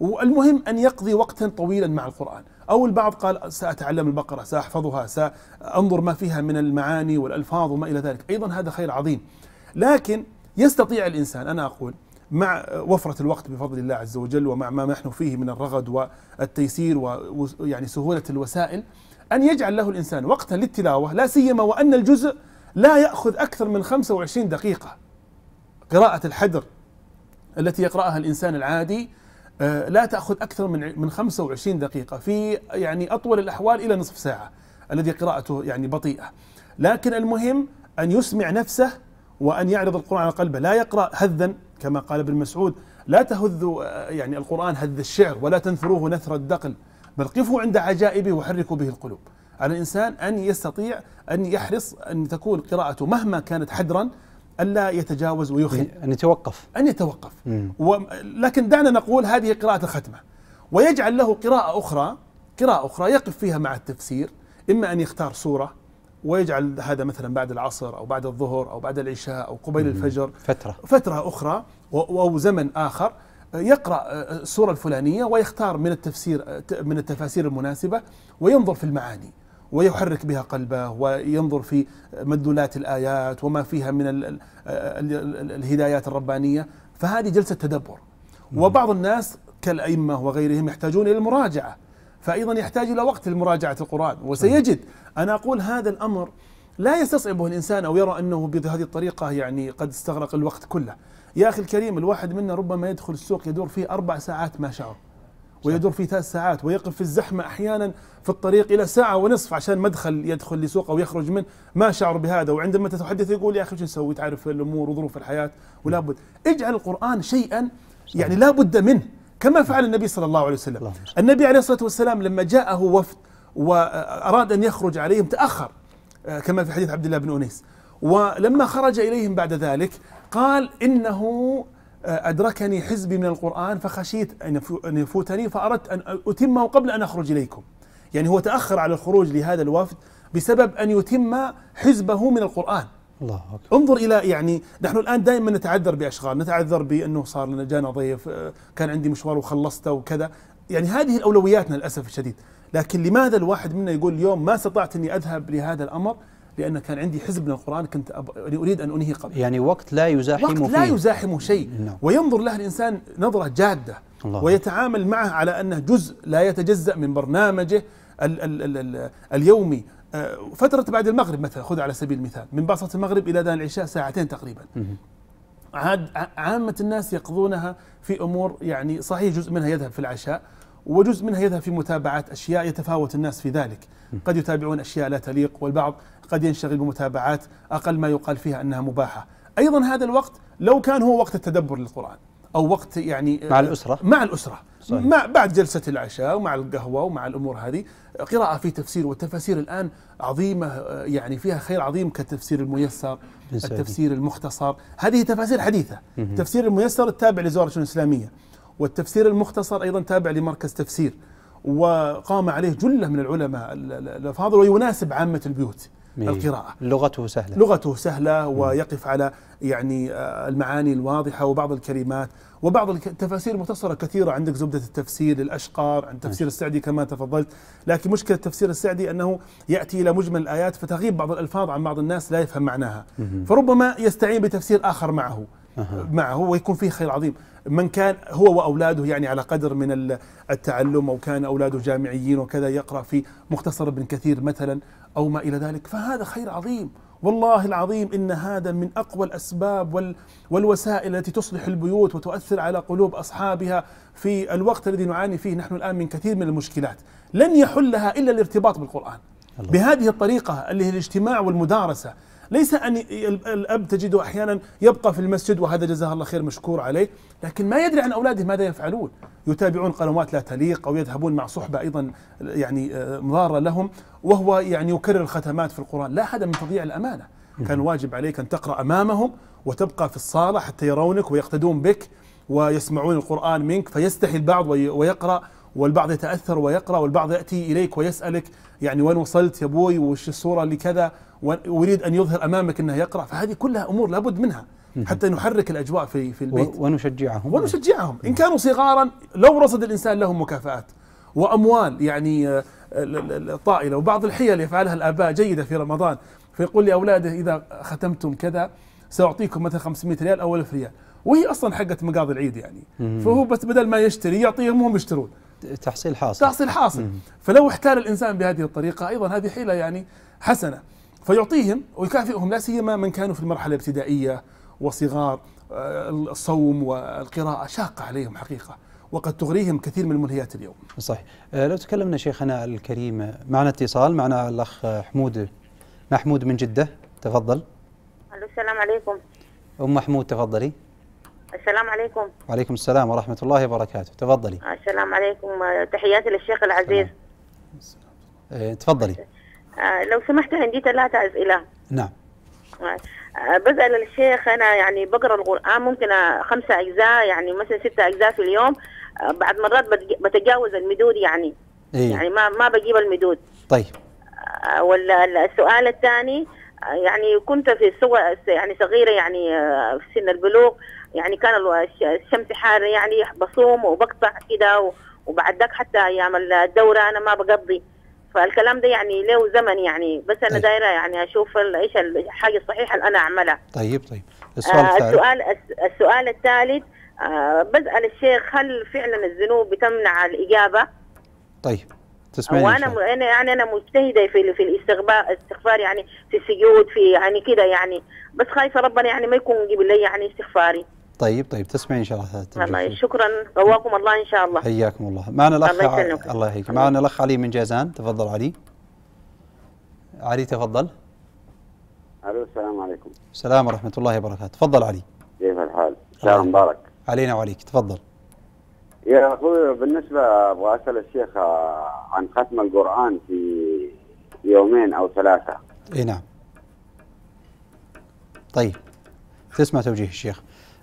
والمهم أن يقضي وقتا طويلا مع القرآن أو البعض قال سأتعلم البقرة سأحفظها سأنظر ما فيها من المعاني والألفاظ وما إلى ذلك أيضا هذا خير عظيم لكن يستطيع الإنسان أنا أقول مع وفرة الوقت بفضل الله عز وجل ومع ما نحن فيه من الرغد والتيسير ويعني سهولة الوسائل أن يجعل له الإنسان وقتا للتلاوة لا سيما وأن الجزء لا يأخذ أكثر من 25 دقيقة قراءة الحدر التي يقرأها الإنسان العادي آه، لا تأخذ أكثر من من 25 دقيقة في يعني أطول الأحوال إلى نصف ساعة الذي قراءته يعني بطيئة لكن المهم أن يسمع نفسه وأن يعرض القرآن على قلبه لا يقرأ هذا كما قال ابن مسعود لا تهذوا آه، يعني القرآن هذ الشعر ولا تنثروه نثر الدقل بل قفوا عند عجائبه وحركوا به القلوب على الإنسان أن يستطيع أن يحرص أن تكون قراءته مهما كانت حدرا ألا يتجاوز ويخل أن يتوقف أن يتوقف لكن دعنا نقول هذه قراءة الختمة ويجعل له قراءة أخرى قراءة أخرى يقف فيها مع التفسير إما أن يختار سورة ويجعل هذا مثلا بعد العصر أو بعد الظهر أو بعد العشاء أو قبيل الفجر فترة فترة أخرى أو زمن آخر يقرأ آه، السورة الفلانية ويختار من التفسير آه، من التفاسير المناسبة وينظر في المعاني ويحرك بها قلبه وينظر في مدلولات الآيات وما فيها من الهدايات الربانية فهذه جلسة تدبر وبعض الناس كالأئمة وغيرهم يحتاجون إلى المراجعة فأيضا يحتاج إلى وقت لمراجعة القرآن وسيجد أنا أقول هذا الأمر لا يستصعبه الإنسان أو يرى أنه بهذه الطريقة يعني قد استغرق الوقت كله يا أخي الكريم الواحد منا ربما يدخل السوق يدور فيه أربع ساعات ما شعر ويدور في ثلاث ساعات ويقف في الزحمة أحيانا في الطريق إلى ساعة ونصف عشان مدخل يدخل لسوقه أو يخرج منه ما شعر بهذا وعندما تتحدث يقول يا أخي شو نسوي تعرف الأمور وظروف الحياة ولا نعم. بد اجعل القرآن شيئا يعني لا بد منه كما فعل النبي صلى الله عليه وسلم النبي عليه الصلاة والسلام لما جاءه وفد وأراد أن يخرج عليهم تأخر آه، كما في حديث عبد الله بن أنيس ولما خرج إليهم بعد ذلك قال إنه آه، أدركني حزبي من القرآن فخشيت أن يفوتني فأردت أن أتمه قبل أن أخرج إليكم يعني هو تأخر على الخروج لهذا الوفد بسبب أن يتم حزبه من القرآن الله أكبر. انظر الى يعني نحن الان دائما نتعذر باشغال، نتعذر بانه صار لنا جانا ضيف، آه، كان عندي مشوار وخلصته وكذا، يعني هذه اولوياتنا للاسف الشديد، لكن لماذا الواحد منا يقول اليوم ما استطعت اني اذهب لهذا الامر؟ لأن كان عندي حزب من القرآن كنت أب... يعني أريد أن أنهي قبل يعني وقت لا يزاحمه وقت لا يزاحمه شيء نعم. وينظر له الإنسان نظرة جادة الله. ويتعامل معه على أنه جزء لا يتجزأ من برنامجه ال ال ال ال اليومي آه، فترة بعد المغرب مثلا خذ على سبيل المثال من باصة المغرب إلى دان العشاء ساعتين تقريبا عاد عامة الناس يقضونها في أمور يعني صحيح جزء منها يذهب في العشاء وجزء منها يذهب في متابعة أشياء يتفاوت الناس في ذلك قد يتابعون أشياء لا تليق والبعض قد ينشغل بمتابعات أقل ما يقال فيها أنها مباحة أيضا هذا الوقت لو كان هو وقت التدبر للقرآن أو وقت يعني آه، مع الأسرة مع الأسرة صحيح. مع بعد جلسة العشاء ومع القهوة ومع الأمور هذه قراءة في تفسير والتفاسير الآن عظيمة آه، يعني فيها خير عظيم كتفسير الميسر التفسير المختصر هذه تفاسير حديثة تفسير الميسر التابع لزورة الإسلامية والتفسير المختصر أيضا تابع لمركز تفسير وقام عليه جلة من العلماء الأفاضل ويناسب عامة البيوت القراءة لغته سهلة لغته سهلة ويقف على يعني آه، المعاني الواضحة وبعض الكلمات وبعض التفاسير مختصرة كثيرة عندك زبدة التفسير للاشقار عند تفسير السعدي كما تفضلت لكن مشكلة تفسير السعدي أنه يأتي إلى مجمل الآيات فتغيب بعض الألفاظ عن بعض الناس لا يفهم معناها فربما يستعين بتفسير آخر معه معه ويكون فيه خير عظيم من كان هو وأولاده يعني على قدر من التعلم أو كان أولاده جامعيين وكذا يقرأ في مختصر ابن كثير مثلا أو ما إلى ذلك فهذا خير عظيم والله العظيم إن هذا من أقوى الأسباب وال والوسائل التي تصلح البيوت وتؤثر على قلوب أصحابها في الوقت الذي نعاني فيه نحن الآن من كثير من المشكلات لن يحلها إلا الارتباط بالقرآن الله. بهذه الطريقة اللي هي الاجتماع والمدارسة ليس أن الأب تجده أحيانا يبقى في المسجد وهذا جزاه الله خير مشكور عليه لكن ما يدري عن أولاده ماذا يفعلون يتابعون قنوات لا تليق أو يذهبون مع صحبة أيضا يعني مضارة آه، لهم وهو يعني يكرر الختمات في القرآن لا هذا من تضييع الأمانة كان واجب عليك أن تقرأ أمامهم وتبقى في الصالة حتى يرونك ويقتدون بك ويسمعون القرآن منك فيستحي البعض ويقرأ والبعض يتاثر ويقرا والبعض ياتي اليك ويسالك يعني وين وصلت يا ابوي وش الصوره اللي كذا ويريد ان يظهر امامك انه يقرا فهذه كلها امور لابد منها حتى نحرك الاجواء في في البيت ونشجعهم ونشجعهم ان كانوا صغارا لو رصد الانسان لهم مكافآت واموال يعني آه، طائله وبعض الحيل يفعلها الاباء جيده في رمضان فيقول لاولاده اذا ختمتم كذا ساعطيكم مثلا 500 ريال او 1000 ريال وهي اصلا حقت مقاضي العيد يعني فهو بس بدل ما يشتري يعطيهم وهم يشترون تحصيل حاصل تحصيل حاصل مم. فلو احتال الإنسان بهذه الطريقة أيضا هذه حيلة يعني حسنة فيعطيهم ويكافئهم لا سيما من كانوا في المرحلة الابتدائية وصغار آه، الصوم والقراءة شاقة عليهم حقيقة وقد تغريهم كثير من الملهيات اليوم صحيح آه، لو تكلمنا شيخنا الكريم معنا اتصال معنا الأخ حمود محمود من جدة تفضل السلام عليكم أم محمود تفضلي السلام عليكم وعليكم السلام ورحمة الله وبركاته تفضلي السلام عليكم تحياتي للشيخ العزيز السلام. إيه، تفضلي آه، لو سمحت عندي ثلاثة أسئلة نعم آه، بسأل الشيخ أنا يعني بقرأ القرآن ممكن خمسة أجزاء يعني مثلا ستة أجزاء في اليوم آه، بعد مرات بتجاوز المدود يعني إيه؟ يعني ما ما بجيب المدود طيب والسؤال الثاني يعني كنت في يعني صغيرة يعني في سن البلوغ يعني كان الشمس حارة يعني بصوم وبقطع كده وبعد ذاك حتى ايام الدورة انا ما بقضي فالكلام ده يعني له زمن يعني بس انا طيب. دايره يعني اشوف ايش الحاجه الصحيحه اللي انا اعملها طيب طيب السؤال آه السؤال السؤال الثالث آه بسال الشيخ هل فعلا الذنوب بتمنع الاجابه؟ طيب تسمعني وانا انا يعني انا مجتهده في في الاستغفار استغفار يعني في السجود في يعني كده يعني بس خايفه ربنا يعني ما يكون يجيب لي يعني استغفاري طيب طيب تسمعين ان شاء الله والله شكرا رواكم الله ان شاء الله حياكم الله معنا الاخ الله يسلمك الله يحييك معنا الاخ علي من جازان تفضل علي علي تفضل الو السلام عليكم السلام ورحمه الله وبركاته تفضل علي كيف الحال؟ شهر مبارك علينا وعليك تفضل يا اخوي بالنسبه ابغى اسال الشيخ آه، عن ختم القران في يومين او ثلاثه اي نعم طيب تسمع توجيه الشيخ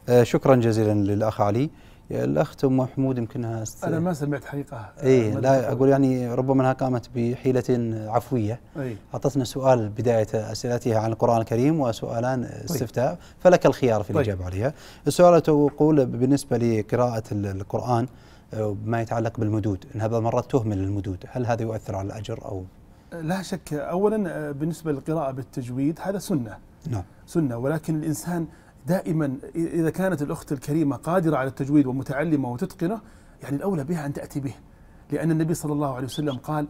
آه، شكرا جزيلا للاخ علي الاخ ام محمود يمكنها است... انا ما سمعت حقيقه اي آه، لا اقول يعني ربما انها قامت بحيله عفويه أي. اعطتنا سؤال بدايه اسئلتها عن القران الكريم وسؤالان طيب. استفتاء طيب. فلك الخيار في الاجابه طيب. عليها السؤال تقول بالنسبه لقراءه القران آه، ما يتعلق بالمدود انها بعض المرات تهمل المدود هل هذا يؤثر على الاجر او لا شك اولا بالنسبه للقراءه بالتجويد هذا سنه نعم سنه ولكن الانسان دائما إذا كانت الأخت الكريمة قادرة على التجويد ومتعلمة وتتقنه يعني الأولى بها أن تأتي به لأن النبي صلى الله عليه وسلم قال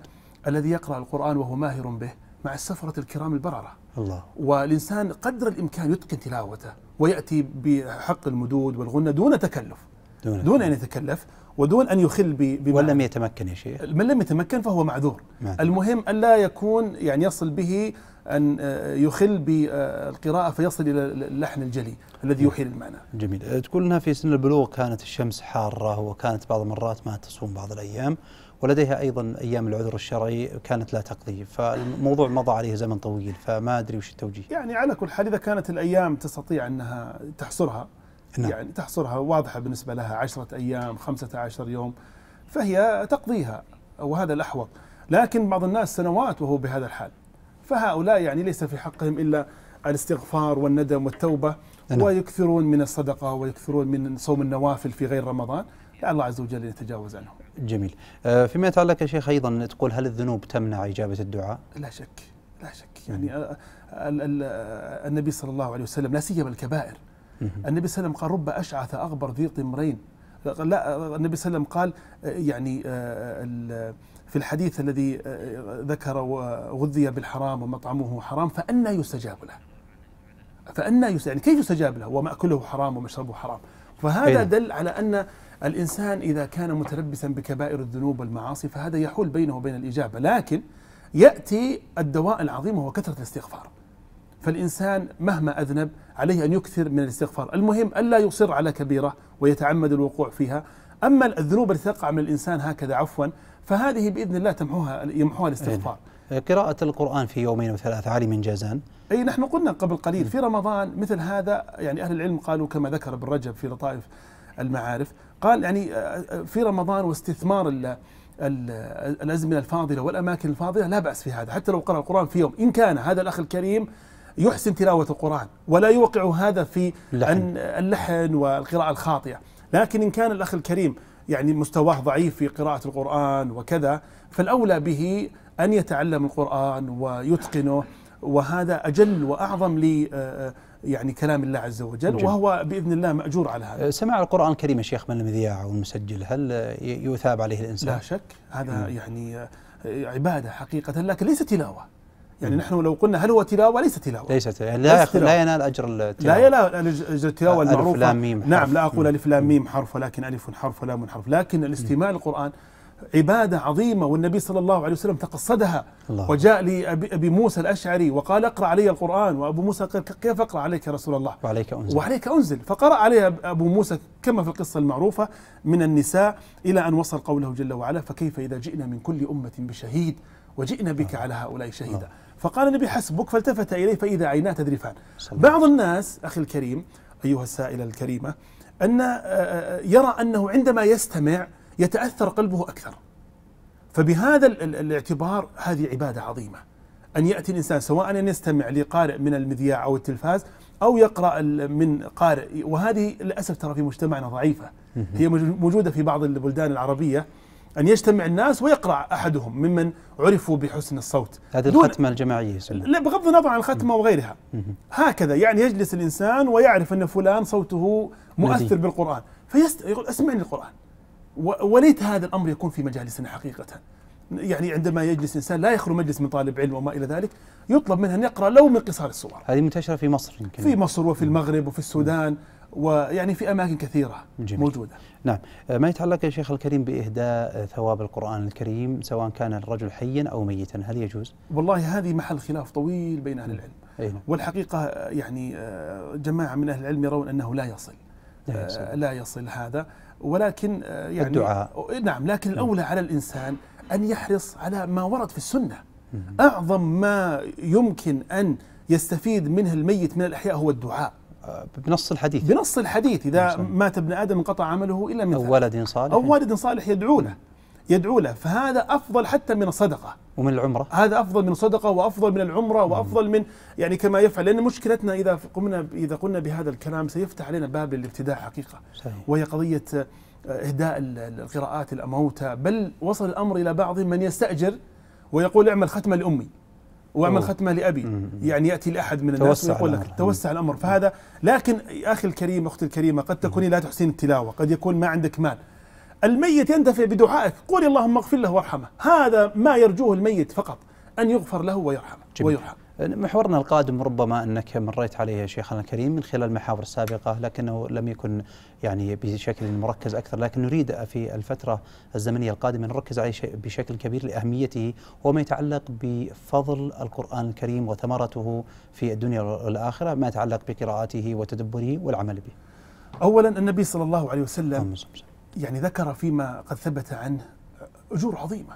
الذي يقرأ القرآن وهو ماهر به مع السفرة الكرام البررة الله والإنسان قدر الإمكان يتقن تلاوته ويأتي بحق المدود والغنة دون تكلف دون, دون أن يتكلف ودون أن يخل بما ولم يتمكن يا شيخ من لم يتمكن فهو معذور ما. المهم ألا يكون يعني يصل به أن آه، يخل بالقراءة فيصل إلى اللحن الجلي الذي نعم. يوحي للمعنى جميل آه، تقول أنها في سن البلوغ كانت الشمس حارة وكانت بعض المرات ما تصوم بعض الأيام ولديها أيضا أيام العذر الشرعي كانت لا تقضي فالموضوع مضى عليه زمن طويل فما أدري وش التوجيه يعني على كل حال إذا كانت الأيام تستطيع أنها تحصرها نعم. يعني تحصرها واضحة بالنسبة لها عشرة أيام خمسة عشر يوم فهي تقضيها وهذا الأحوط لكن بعض الناس سنوات وهو بهذا الحال فهؤلاء يعني ليس في حقهم إلا الاستغفار والندم والتوبة أنا. نعم. ويكثرون من الصدقة ويكثرون من صوم النوافل في غير رمضان لأن الله عز وجل يتجاوز عنهم جميل آه، فيما يتعلق يا شيخ أيضا تقول هل الذنوب تمنع إجابة الدعاء؟ لا شك لا شك يعني آه، آه، النبي صلى الله عليه وسلم لا سيما الكبائر النبي صلى الله عليه وسلم قال رب أشعث أغبر ذي طمرين لا النبي صلى الله عليه وسلم قال يعني في الحديث الذي آه، آه، ذكر وغذي بالحرام ومطعمه حرام فأنا يستجاب له فأنا يستجاب يعني كيف يستجاب له ومأكله حرام ومشربه حرام فهذا إيه. دل على أن الإنسان إذا كان متلبسا بكبائر الذنوب والمعاصي فهذا يحول بينه وبين الإجابة لكن يأتي الدواء العظيم وهو كثرة الاستغفار فالإنسان مهما أذنب عليه أن يكثر من الاستغفار المهم ألا يصر على كبيرة ويتعمد الوقوع فيها أما الذنوب التي تقع من الإنسان هكذا عفوا فهذه باذن الله تمحوها يمحوها الاستغفار قراءة القرآن في يومين وثلاثة عالي من جازان أي نحن قلنا قبل قليل في رمضان مثل هذا يعني أهل العلم قالوا كما ذكر ابن رجب في لطائف المعارف قال يعني آه، آه، في رمضان واستثمار الأزمنة الفاضلة والأماكن الفاضلة لا بأس في هذا حتى لو قرأ القرآن في يوم إن كان هذا الأخ الكريم يحسن تلاوة القرآن ولا يوقع هذا في اللحن والقراءة الخاطئة لكن إن كان الأخ الكريم يعني مستواه ضعيف في قراءة القرآن وكذا فالأولى به أن يتعلم القرآن ويتقنه وهذا أجل وأعظم لي آه، آه، يعني كلام الله عز وجل جميل. وهو بإذن الله مأجور على هذا أه، سماع القرآن الكريم شيخ من المذياع والمسجل هل يثاب عليه الإنسان؟ لا شك هذا يعني عبادة حقيقة لكن ليس تلاوة يعني نحن لو قلنا هل هو تلاوه ليس تلاوه ليست يعني لا ليس تلاوة. لا ينال اجر التلاوه لا ينال اجر التلاوه المعروفه الف لام ميم حرف. نعم لا اقول الف لام ميم حرف ولكن الف حرف ولام حرف لكن الاستماع للقران عبادة عظيمة والنبي صلى الله عليه وسلم تقصدها الله وجاء لأبي موسى الأشعري وقال اقرأ علي القرآن وأبو موسى قال كيف أقرأ عليك يا رسول الله وعليك أنزل وعليك أنزل فقرأ عليه أبو موسى كما في القصة المعروفة من النساء إلى أن وصل قوله جل وعلا فكيف إذا جئنا من كل أمة بشهيد وجئنا بك آه. على هؤلاء شهيدا آه. فقال النبي حسبك فالتفت إليه فإذا عيناه تذرفان بعض الناس أخي الكريم أيها السائلة الكريمة أن آه، آه، يرى أنه عندما يستمع يتأثر قلبه أكثر فبهذا الاعتبار هذه عبادة عظيمة أن يأتي الإنسان سواء أن يستمع لقارئ من المذياع أو التلفاز أو يقرأ من قارئ وهذه للأسف ترى في مجتمعنا ضعيفة هي موجودة في بعض البلدان العربية أن يجتمع الناس ويقرأ أحدهم ممن عرفوا بحسن الصوت هذه الختمة الجماعية سنة. لا بغض النظر عن الختمة وغيرها هكذا يعني يجلس الإنسان ويعرف أن فلان صوته مؤثر بالقرآن فيست يقول اسمعني القرآن وليت هذا الأمر يكون في مجالسنا حقيقة يعني عندما يجلس انسان لا يخلو مجلس من طالب علم وما الى ذلك يطلب منه ان يقرا لو من قصار السور. هذه منتشره في مصر يمكن. في مصر وفي المغرب وفي السودان ويعني في اماكن كثيره جميل. موجوده. نعم آه، ما يتعلق يا شيخ الكريم بإهداء آه، ثواب القرآن الكريم سواء كان الرجل حيا أو ميتا هل يجوز؟ والله هذه محل خلاف طويل بين أهل نعم. العلم أيه؟ والحقيقة آه، يعني جماعة من أهل العلم يرون أنه لا يصل لا يصل, لا يصل هذا ولكن يعني الدعاء نعم لكن نعم. الأولى على الإنسان أن يحرص على ما ورد في السنة أعظم ما يمكن أن يستفيد منه الميت من الأحياء هو الدعاء بنص الحديث بنص الحديث إذا مات ابن آدم انقطع عمله إلا من أو ولد صالح أو ولد صالح يدعو له يدعو له فهذا أفضل حتى من الصدقة ومن العمرة هذا أفضل من الصدقة وأفضل من العمرة وأفضل من يعني كما يفعل لأن مشكلتنا إذا قمنا إذا قلنا بهذا الكلام سيفتح علينا باب للابتداع حقيقة صحيح. وهي قضية آه، إهداء القراءات الأموتى بل وصل الأمر إلى بعض من يستأجر ويقول اعمل ختمة لأمي واعمل ختمه لابي يعني ياتي لاحد من الناس ويقول لك توسع الامر فهذا لكن يا اخي الكريم اختي الكريمه قد تكوني لا تحسين التلاوه قد يكون ما عندك مال الميت ينتفع بدعائك قول اللهم اغفر له وارحمه هذا ما يرجوه الميت فقط ان يغفر له ويرحمه ويرحم محورنا القادم ربما انك مريت عليه يا شيخنا الكريم من خلال المحاور السابقه لكنه لم يكن يعني بشكل مركز اكثر لكن نريد في الفتره الزمنيه القادمه نركز عليه بشكل كبير لاهميته وما يتعلق بفضل القران الكريم وثمرته في الدنيا والاخره ما يتعلق بقراءته وتدبره والعمل به. اولا النبي صلى الله عليه وسلم يعني ذكر فيما قد ثبت عنه اجور عظيمه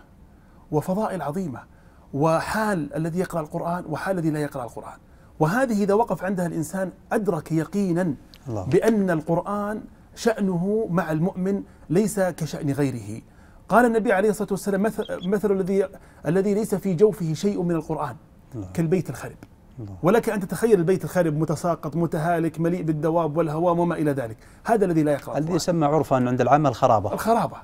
وفضائل عظيمه وحال الذي يقرأ القرآن وحال الذي لا يقرأ القرآن وهذه إذا وقف عندها الإنسان أدرك يقينا بأن القرآن شأنه مع المؤمن ليس كشأن غيره قال النبي عليه الصلاة والسلام مثل, الذي الذي ليس في جوفه شيء من القرآن كالبيت الخرب ولك أن تتخيل البيت الخرب متساقط متهالك مليء بالدواب والهوام وما إلى ذلك هذا الذي لا يقرأ الذي يسمى عرفا عند العامة الخرابة الخرابة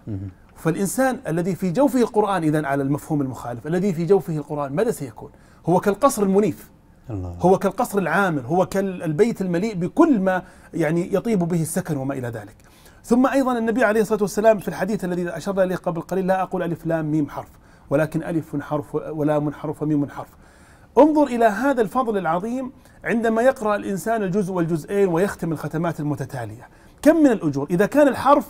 فالإنسان الذي في جوفه القرآن إذا على المفهوم المخالف الذي في جوفه القرآن ماذا سيكون هو كالقصر المنيف الله. هو كالقصر العامر هو كالبيت المليء بكل ما يعني يطيب به السكن وما إلى ذلك ثم أيضا النبي عليه الصلاة والسلام في الحديث الذي أشرنا إليه قبل قليل لا أقول ألف لام ميم حرف ولكن ألف حرف ولام حرف وميم حرف انظر إلى هذا الفضل العظيم عندما يقرأ الإنسان الجزء والجزئين ويختم الختمات المتتالية كم من الأجور إذا كان الحرف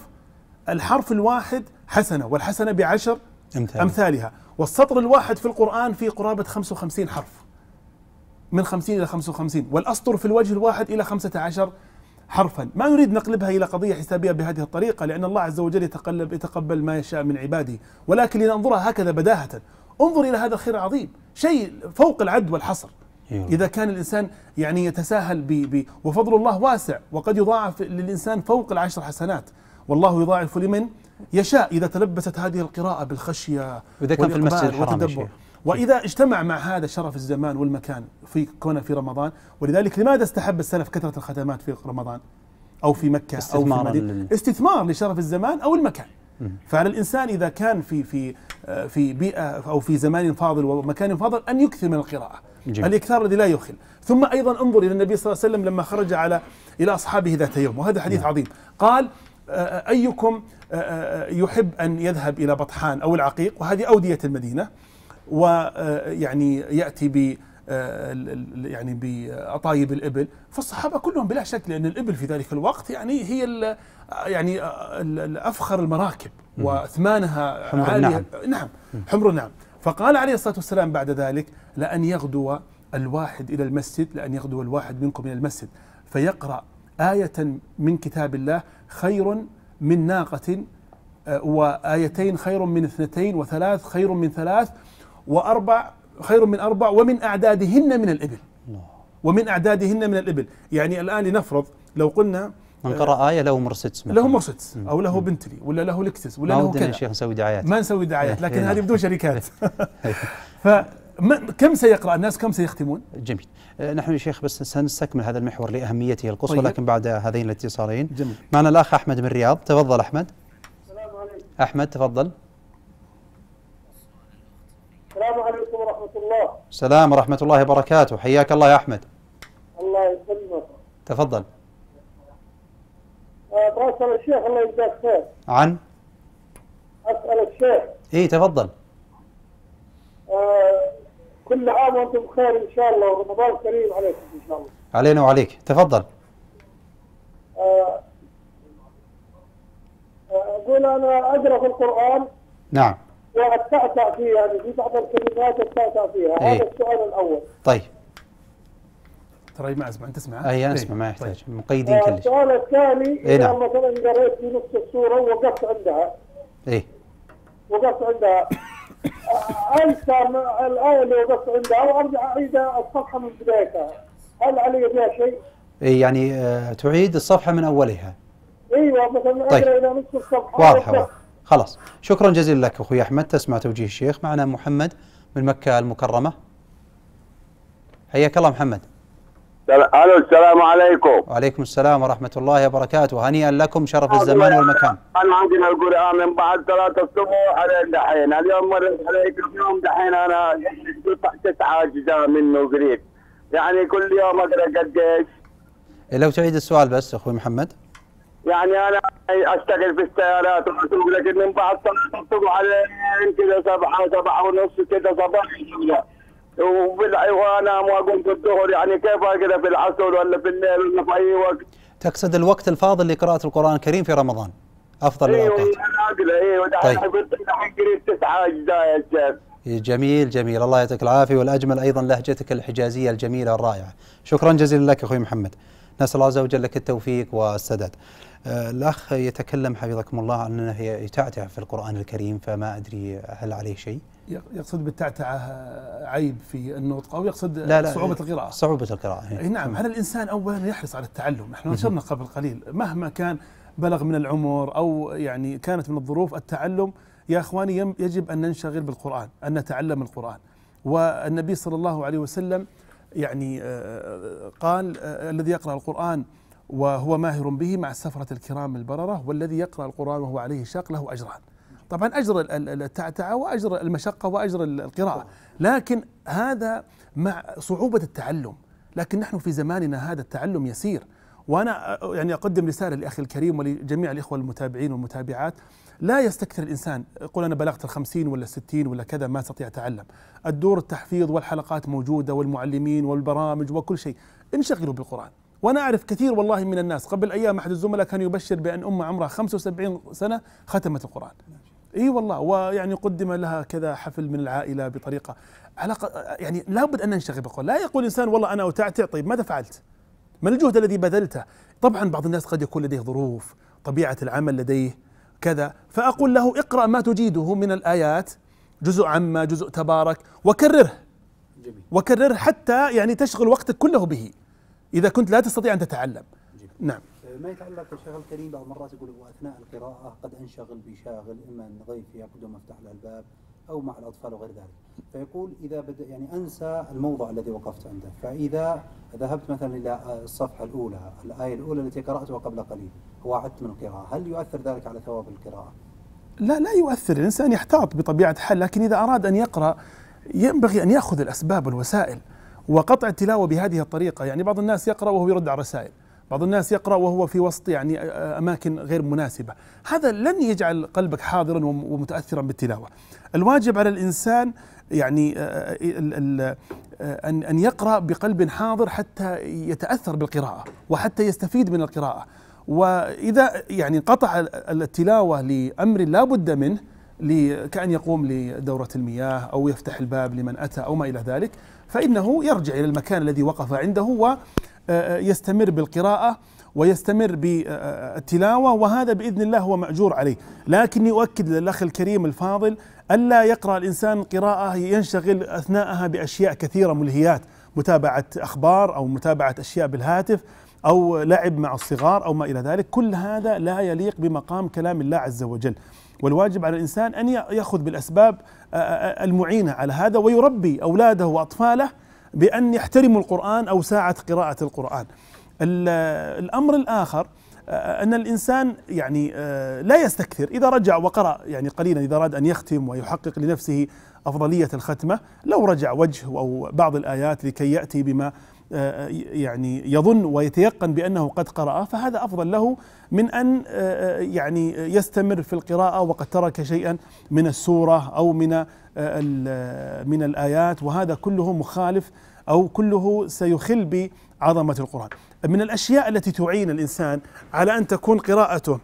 الحرف الواحد حسنة والحسنة بعشر أمثالها. أمثالها والسطر الواحد في القرآن فيه قرابة 55 حرف من 50 إلى 55 والأسطر في الوجه الواحد إلى 15 حرفا ما نريد نقلبها إلى قضية حسابية بهذه الطريقة لأن الله عز وجل يتقلب يتقبل ما يشاء من عباده ولكن لننظرها هكذا بداهة انظر إلى هذا الخير العظيم شيء فوق العد والحصر أيوة. إذا كان الإنسان يعني يتساهل ب ب وفضل الله واسع وقد يضاعف للإنسان فوق العشر حسنات والله يضاعف لمن يشاء إذا تلبست هذه القراءة بالخشية وإذا كان في المسجد الحرام وإذا اجتمع مع هذا شرف الزمان والمكان في كونه في رمضان ولذلك لماذا استحب السلف كثرة الختمات في رمضان أو في مكة أو في مدينة استثمار لشرف الزمان أو المكان فعلى الإنسان إذا كان في في آه، في بيئة أو في زمان فاضل ومكان فاضل أن يكثر من القراءة جميل. الإكثار الذي لا يخل ثم أيضا انظر إلى النبي صلى الله عليه وسلم لما خرج على إلى أصحابه ذات يوم وهذا حديث نعم. عظيم قال أيكم آه، آه، آه، يحب أن يذهب إلى بطحان أو العقيق وهذه أودية المدينة ويعني يأتي ب يعني بأطايب الإبل فالصحابة كلهم بلا شك لأن الإبل في ذلك الوقت يعني هي الـ يعني الـ أفخر المراكب وأثمانها حمر عالية نعم حمر نعم فقال عليه الصلاة والسلام بعد ذلك لأن يغدو الواحد إلى المسجد لأن يغدو الواحد منكم إلى المسجد فيقرأ آية من كتاب الله خير من ناقة آه، وآيتين خير من اثنتين وثلاث خير من ثلاث وأربع خير من أربع ومن أعدادهن من الإبل ومن أعدادهن من الإبل يعني الآن لنفرض لو قلنا من آه، قرأ آية له مرسيدس له مرسيدس أو له بنتلي ولا له لكسس ولا له كذا ما نسوي دعايات ما نسوي دعايات لكن [LAUGHS] هذه بدون شركات [LAUGHS] كم سيقرأ الناس كم سيختمون؟ جميل آه، نحن يا شيخ بس سنستكمل هذا المحور لأهميته القصوى طيب. لكن بعد هذين الاتصالين جميل. معنا الأخ أحمد من الرياض تفضل أحمد السلام عليكم أحمد تفضل السلام عليكم ورحمة الله السلام ورحمة الله وبركاته حياك الله يا أحمد الله يسلمك تفضل آه، أسأل الشيخ الله يجزاك خير عن أسأل الشيخ إيه تفضل آه، كل عام وانتم بخير ان شاء الله ورمضان كريم عليكم ان شاء الله علينا وعليك تفضل آه، آه، اقول انا اقرا في القران نعم واتعتع فيه يعني في بعض الكلمات اتعتع فيها إيه. هذا ايه. السؤال الاول طيب ترى ما اسمع انت اسمع اي انا إيه. اسمع ما طيب. يحتاج طيب. مقيدين آه، كلش السؤال الثاني إيه، اذا إيه نعم. مثلا قريت في نص السوره ووقفت عندها اي وقفت عندها الايه الاول بس عندها وارجع اعيد الصفحه من بدايتها هل علي بها شيء؟ اي يعني آه، تعيد الصفحه من اولها ايوه مثلا طيب. الى نصف الصفحه واضحه واضحه خلاص شكرا جزيلا لك اخوي احمد تسمع توجيه الشيخ معنا محمد من مكه المكرمه حياك الله محمد الو السلام عليكم وعليكم السلام ورحمة الله وبركاته هنيئا لكم شرف الزمان والمكان أنا عندنا القرآن من بعد ثلاثة الصبح على دحين اليوم مرت عليك اليوم دحين أنا تسعة عاجزة منه قريب يعني كل يوم أقرأ قديش إيه، لو تعيد السؤال بس أخوي محمد يعني أنا أشتغل في السيارات وأسوق لكن من بعد ثلاثة الصبح على كذا سبعة سبعة ونص كذا صباح وانا ما اقوم في الظهر يعني كيف اقرا في العصر ولا في الليل ولا في اي وقت تقصد الوقت الفاضل لقراءه القران الكريم في رمضان افضل ايوه الاوقات إيه، طيب. انا اقرا ايوه قريت تسعة اجزاء يا شيخ إيه، جميل جميل الله يعطيك العافيه والاجمل ايضا لهجتك الحجازيه الجميله الرائعه شكرا جزيلا لك اخوي محمد نسال الله عز وجل لك التوفيق والسداد آه، الاخ يتكلم حفظكم الله انه يتعتع في القران الكريم فما ادري هل عليه شيء؟ يقصد بالتعتعة آه، عيب في النطق أو يقصد لا لا صعوبة القراءة صعوبة القراءة هي. إيه. إيه، نعم على الإنسان أولا يحرص على التعلم نحن نشرنا قبل قليل مهما كان بلغ من العمر أو يعني كانت من الظروف التعلم يا إخواني يجب أن ننشغل بالقرآن أن نتعلم القرآن والنبي صلى الله عليه وسلم يعني آه، قال آه، الذي يقرأ القرآن وهو ماهر به مع السفرة الكرام البررة والذي يقرأ القرآن وهو عليه شاق له أجران طبعا اجر التعتعه واجر المشقه واجر القراءه لكن هذا مع صعوبه التعلم لكن نحن في زماننا هذا التعلم يسير وانا يعني اقدم رساله لاخي الكريم ولجميع الاخوه المتابعين والمتابعات لا يستكثر الانسان يقول انا بلغت الخمسين ولا الستين ولا كذا ما استطيع اتعلم الدور التحفيظ والحلقات موجوده والمعلمين والبرامج وكل شيء انشغلوا بالقران وانا اعرف كثير والله من الناس قبل ايام احد الزملاء كان يبشر بان امه عمرها 75 سنه ختمت القران اي والله ويعني قدم لها كذا حفل من العائله بطريقه علاقه يعني لابد ان ننشغل لا يقول الانسان والله انا اتعتع طيب ماذا فعلت؟ ما الجهد الذي بذلته؟ طبعا بعض الناس قد يكون لديه ظروف طبيعه العمل لديه كذا فاقول له اقرا ما تجيده من الايات جزء عما جزء تبارك وكرره جميل. وكرره حتى يعني تشغل وقتك كله به اذا كنت لا تستطيع ان تتعلم جميل. نعم ما يتعلق بالشغل الكريم بعض المرات يقول واثناء القراءه قد انشغل بشاغل اما ان ضيفي يقدم افتح له الباب او مع الاطفال وغير ذلك فيقول اذا بدا يعني انسى الموضع الذي وقفت عنده فاذا ذهبت مثلا الى الصفحه الاولى الايه الاولى التي قراتها قبل قليل واعدت من القراءه هل يؤثر ذلك على ثواب القراءه؟ لا لا يؤثر الانسان يحتاط بطبيعه الحال لكن اذا اراد ان يقرا ينبغي ان ياخذ الاسباب والوسائل وقطع التلاوه بهذه الطريقه يعني بعض الناس يقرا وهو يرد على الرسائل بعض الناس يقرأ وهو في وسط يعني آه، آه، أماكن غير مناسبة هذا لن يجعل قلبك حاضرا ومتأثرا بالتلاوة الواجب على الإنسان يعني آه، أن أن يقرأ بقلب حاضر حتى يتأثر بالقراءة وحتى يستفيد من القراءة وإذا يعني انقطع التلاوة لأمر لا بد منه كأن يقوم لدورة المياه أو يفتح الباب لمن أتى أو ما إلى ذلك فإنه يرجع إلى المكان الذي وقف عنده و آه، آه، يستمر بالقراءة ويستمر بالتلاوة وهذا بإذن الله هو مأجور عليه لكن يؤكد للأخ الكريم الفاضل ألا يقرأ الإنسان قراءة ينشغل أثناءها بأشياء كثيرة ملهيات متابعة أخبار أو متابعة أشياء بالهاتف أو لعب مع الصغار أو ما إلى ذلك كل هذا لا يليق بمقام كلام الله عز وجل والواجب على الإنسان أن يأخذ بالأسباب آه، المعينة على هذا ويربي أولاده وأطفاله بأن يحترموا القرآن أو ساعة قراءة القرآن الأمر الآخر آه، أن الإنسان يعني آه، لا يستكثر إذا رجع وقرأ يعني قليلا إذا أراد أن يختم ويحقق لنفسه أفضلية الختمة لو رجع وجه أو بعض الآيات لكي يأتي بما آه، يعني يظن ويتيقن بأنه قد قرأ فهذا أفضل له من أن يعني يستمر في القراءة وقد ترك شيئا من السورة أو من من الآيات وهذا كله مخالف أو كله سيخل بعظمة القرآن من الأشياء التي تعين الإنسان على أن تكون قراءته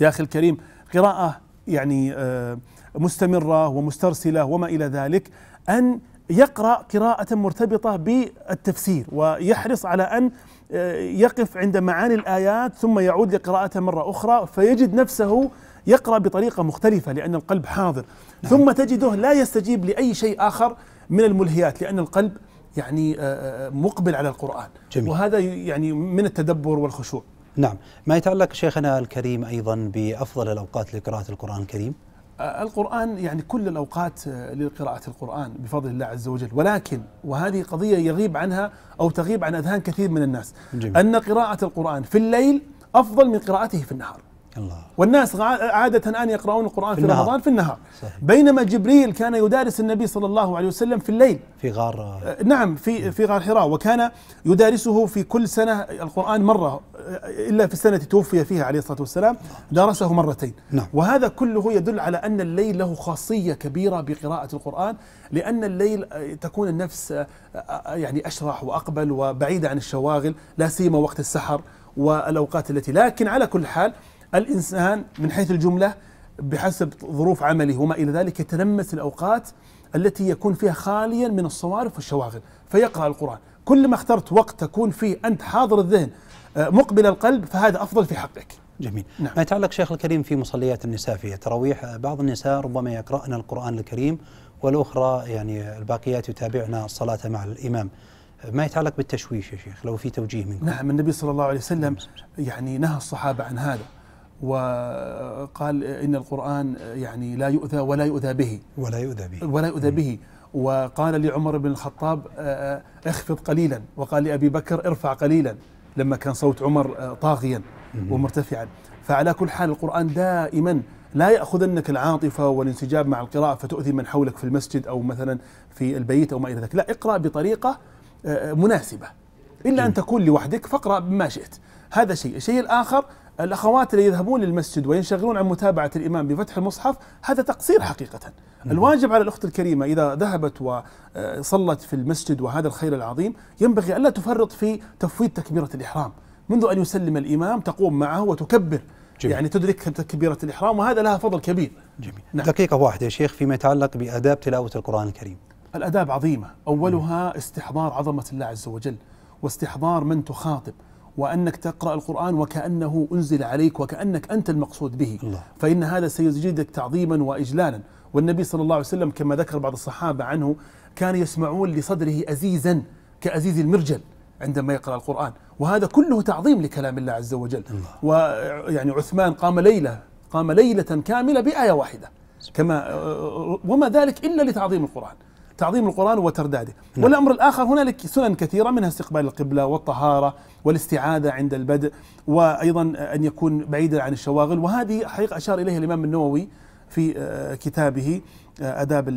يا أخي الكريم قراءة يعني آه، مستمرة ومسترسلة وما إلى ذلك أن يقرأ قراءة مرتبطة بالتفسير ويحرص على أن آه، يقف عند معاني الآيات ثم يعود لقراءتها مرة أخرى فيجد نفسه يقرأ بطريقة مختلفة لأن القلب حاضر نعم. ثم تجده لا يستجيب لأي شيء آخر من الملهيات لأن القلب يعني آه، آه، مقبل على القرآن جميل. وهذا يعني من التدبر والخشوع نعم ما يتعلق شيخنا الكريم أيضا بأفضل الأوقات لقراءة القرآن الكريم آه، القرآن يعني كل الأوقات لقراءة القرآن بفضل الله عز وجل ولكن وهذه قضية يغيب عنها أو تغيب عن أذهان كثير من الناس جميل. أن قراءة القرآن في الليل أفضل من قراءته في النهار الله والناس عادة أن يقرؤون القرآن في, في رمضان في النهار صحيح. بينما جبريل كان يدارس النبي صلى الله عليه وسلم في الليل في غار أه، نعم في في غار حراء وكان يدارسه في كل سنة القرآن مرة أه، إلا في السنة التي توفي فيها عليه الصلاة والسلام درسه مرتين نعم. وهذا كله يدل على أن الليل له خاصية كبيرة بقراءة القرآن لأن الليل أه، تكون النفس يعني أشرح وأقبل وبعيدة عن الشواغل لا سيما وقت السحر والأوقات التي لكن على كل حال الإنسان من حيث الجملة بحسب ظروف عمله وما إلى ذلك يتلمس الأوقات التي يكون فيها خاليا من الصوارف والشواغل فيقرأ القرآن كلما اخترت وقت تكون فيه أنت حاضر الذهن آه، مقبل القلب فهذا أفضل في حقك جميل نعم. ما يتعلق شيخ الكريم في مصليات النساء في التراويح آه، بعض النساء ربما يقرأن القرآن الكريم والأخرى يعني الباقيات يتابعن الصلاة مع الإمام آه، ما يتعلق بالتشويش يا شيخ لو في توجيه منكم نعم النبي صلى الله عليه وسلم نعم. يعني نهى الصحابة عن هذا وقال إن القرآن يعني لا يؤذى ولا يؤذى به ولا يؤذى به ولا يؤذى به وقال لعمر بن الخطاب آه، آه، اخفض قليلا وقال لأبي بكر ارفع قليلا لما كان صوت عمر آه، طاغيا ومرتفعا فعلى كل حال القرآن دائما لا يأخذنك العاطفة والانسجاب مع القراءة فتؤذي من حولك في المسجد أو مثلا في البيت أو ما إلى ذلك لا اقرأ بطريقة مناسبة إلا أن تكون لوحدك فاقرأ بما شئت هذا شيء الشيء الآخر الاخوات اللي يذهبون للمسجد وينشغلون عن متابعه الامام بفتح المصحف هذا تقصير حقيقه الواجب على الاخت الكريمه اذا ذهبت وصلت آه، في المسجد وهذا الخير العظيم ينبغي الا تفرط في تفويت تكبيره الاحرام منذ ان يسلم الامام تقوم معه وتكبر جميل. يعني تدرك تكبيره الاحرام وهذا لها فضل كبير جميل نعم. دقيقه واحده يا شيخ فيما يتعلق باداب تلاوه القران الكريم الاداب عظيمه اولها استحضار عظمه الله عز وجل واستحضار من تخاطب وأنك تقرأ القرآن وكأنه أنزل عليك وكأنك أنت المقصود به الله. فإن هذا سيزيدك تعظيما وإجلالا والنبي صلى الله عليه وسلم كما ذكر بعض الصحابة عنه كان يسمعون لصدره أزيزا كأزيز المرجل عندما يقرأ القرآن وهذا كله تعظيم لكلام الله عز وجل ويعني عثمان قام ليلة قام ليلة كاملة بآية واحدة كما وما ذلك إلا لتعظيم القرآن تعظيم القرآن وترداده نعم. والأمر الآخر هنالك سنن كثيرة منها استقبال القبلة والطهارة والاستعاذة عند البدء وأيضا أن يكون بعيدا عن الشواغل وهذه حقيقة أشار إليها الإمام النووي في آه، كتابه آه، آداب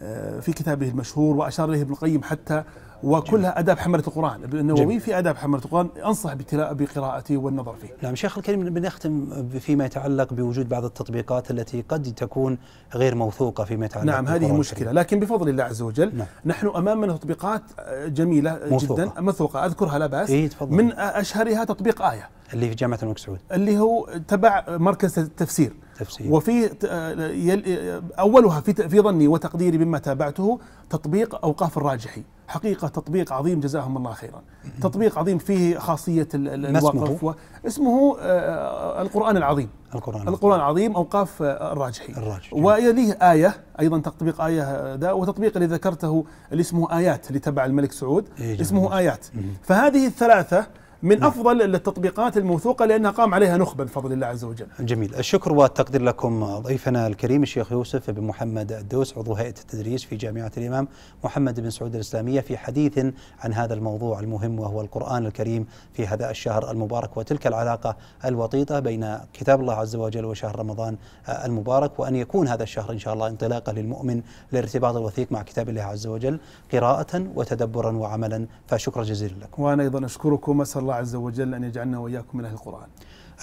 آه، في كتابه المشهور وأشار إليه ابن القيم حتى وكلها اداب حمله القران ابن النووي في اداب حمله القران انصح بقراءته والنظر فيه نعم شيخ الكريم بنختم فيما يتعلق بوجود بعض التطبيقات التي قد تكون غير موثوقه فيما يتعلق نعم هذه مشكله لكن بفضل الله عز وجل نعم. نحن امامنا تطبيقات آه، جميله موثوقة. جدا موثوقه اذكرها لا باس إيه تفضل. من اشهرها تطبيق ايه اللي في جامعه الملك سعود اللي هو تبع مركز التفسير التفسير وفي آه، آه، اولها في في ظني وتقديري مما تابعته تطبيق اوقاف الراجحي حقيقه تطبيق عظيم جزاهم الله خيرا تطبيق عظيم فيه خاصيه الوقف اسمه, اسمه آه، القران العظيم القران العظيم, القران العظيم اوقاف الراجحي الراجحي ويليه ايه ايضا تطبيق ايه دا وتطبيق اللي ذكرته اللي اسمه ايات اللي تبع الملك سعود إيه، اسمه ايات فهذه الثلاثه من نعم. افضل التطبيقات الموثوقه لانها قام عليها نخبه بفضل الله عز وجل. جميل، الشكر والتقدير لكم ضيفنا الكريم الشيخ يوسف بن محمد الدوس عضو هيئه التدريس في جامعه الامام محمد بن سعود الاسلاميه في حديث عن هذا الموضوع المهم وهو القران الكريم في هذا الشهر المبارك وتلك العلاقه الوطيده بين كتاب الله عز وجل وشهر رمضان المبارك وان يكون هذا الشهر ان شاء الله انطلاقه للمؤمن للارتباط الوثيق مع كتاب الله عز وجل قراءه وتدبرا وعملا فشكرا جزيلا لكم. وانا ايضا اشكركم اسال الله عز وجل أن يجعلنا وإياكم من أهل القرآن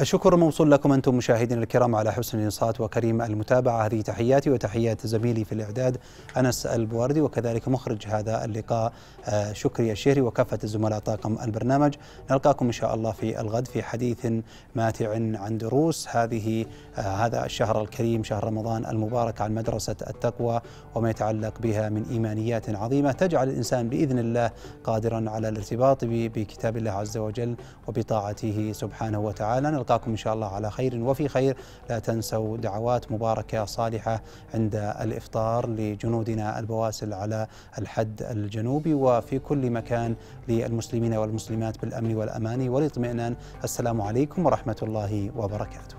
الشكر موصول لكم أنتم مشاهدينا الكرام على حسن الإنصات وكريم المتابعة هذه تحياتي وتحيات زميلي في الإعداد أنس البواردي وكذلك مخرج هذا اللقاء آه، شكري الشهري وكافة الزملاء طاقم البرنامج نلقاكم إن شاء الله في الغد في حديث ماتع عن دروس هذه آه، هذا الشهر الكريم شهر رمضان المبارك عن مدرسة التقوى وما يتعلق بها من إيمانيات عظيمة تجعل الإنسان بإذن الله قادرا على الارتباط بكتاب الله عز وجل وبطاعته سبحانه وتعالى نلقاكم إن شاء الله على خير وفي خير لا تنسوا دعوات مباركة صالحة عند الإفطار لجنودنا البواسل على الحد الجنوبي وفي كل مكان للمسلمين والمسلمات بالأمن والأمان والاطمئنان السلام عليكم ورحمة الله وبركاته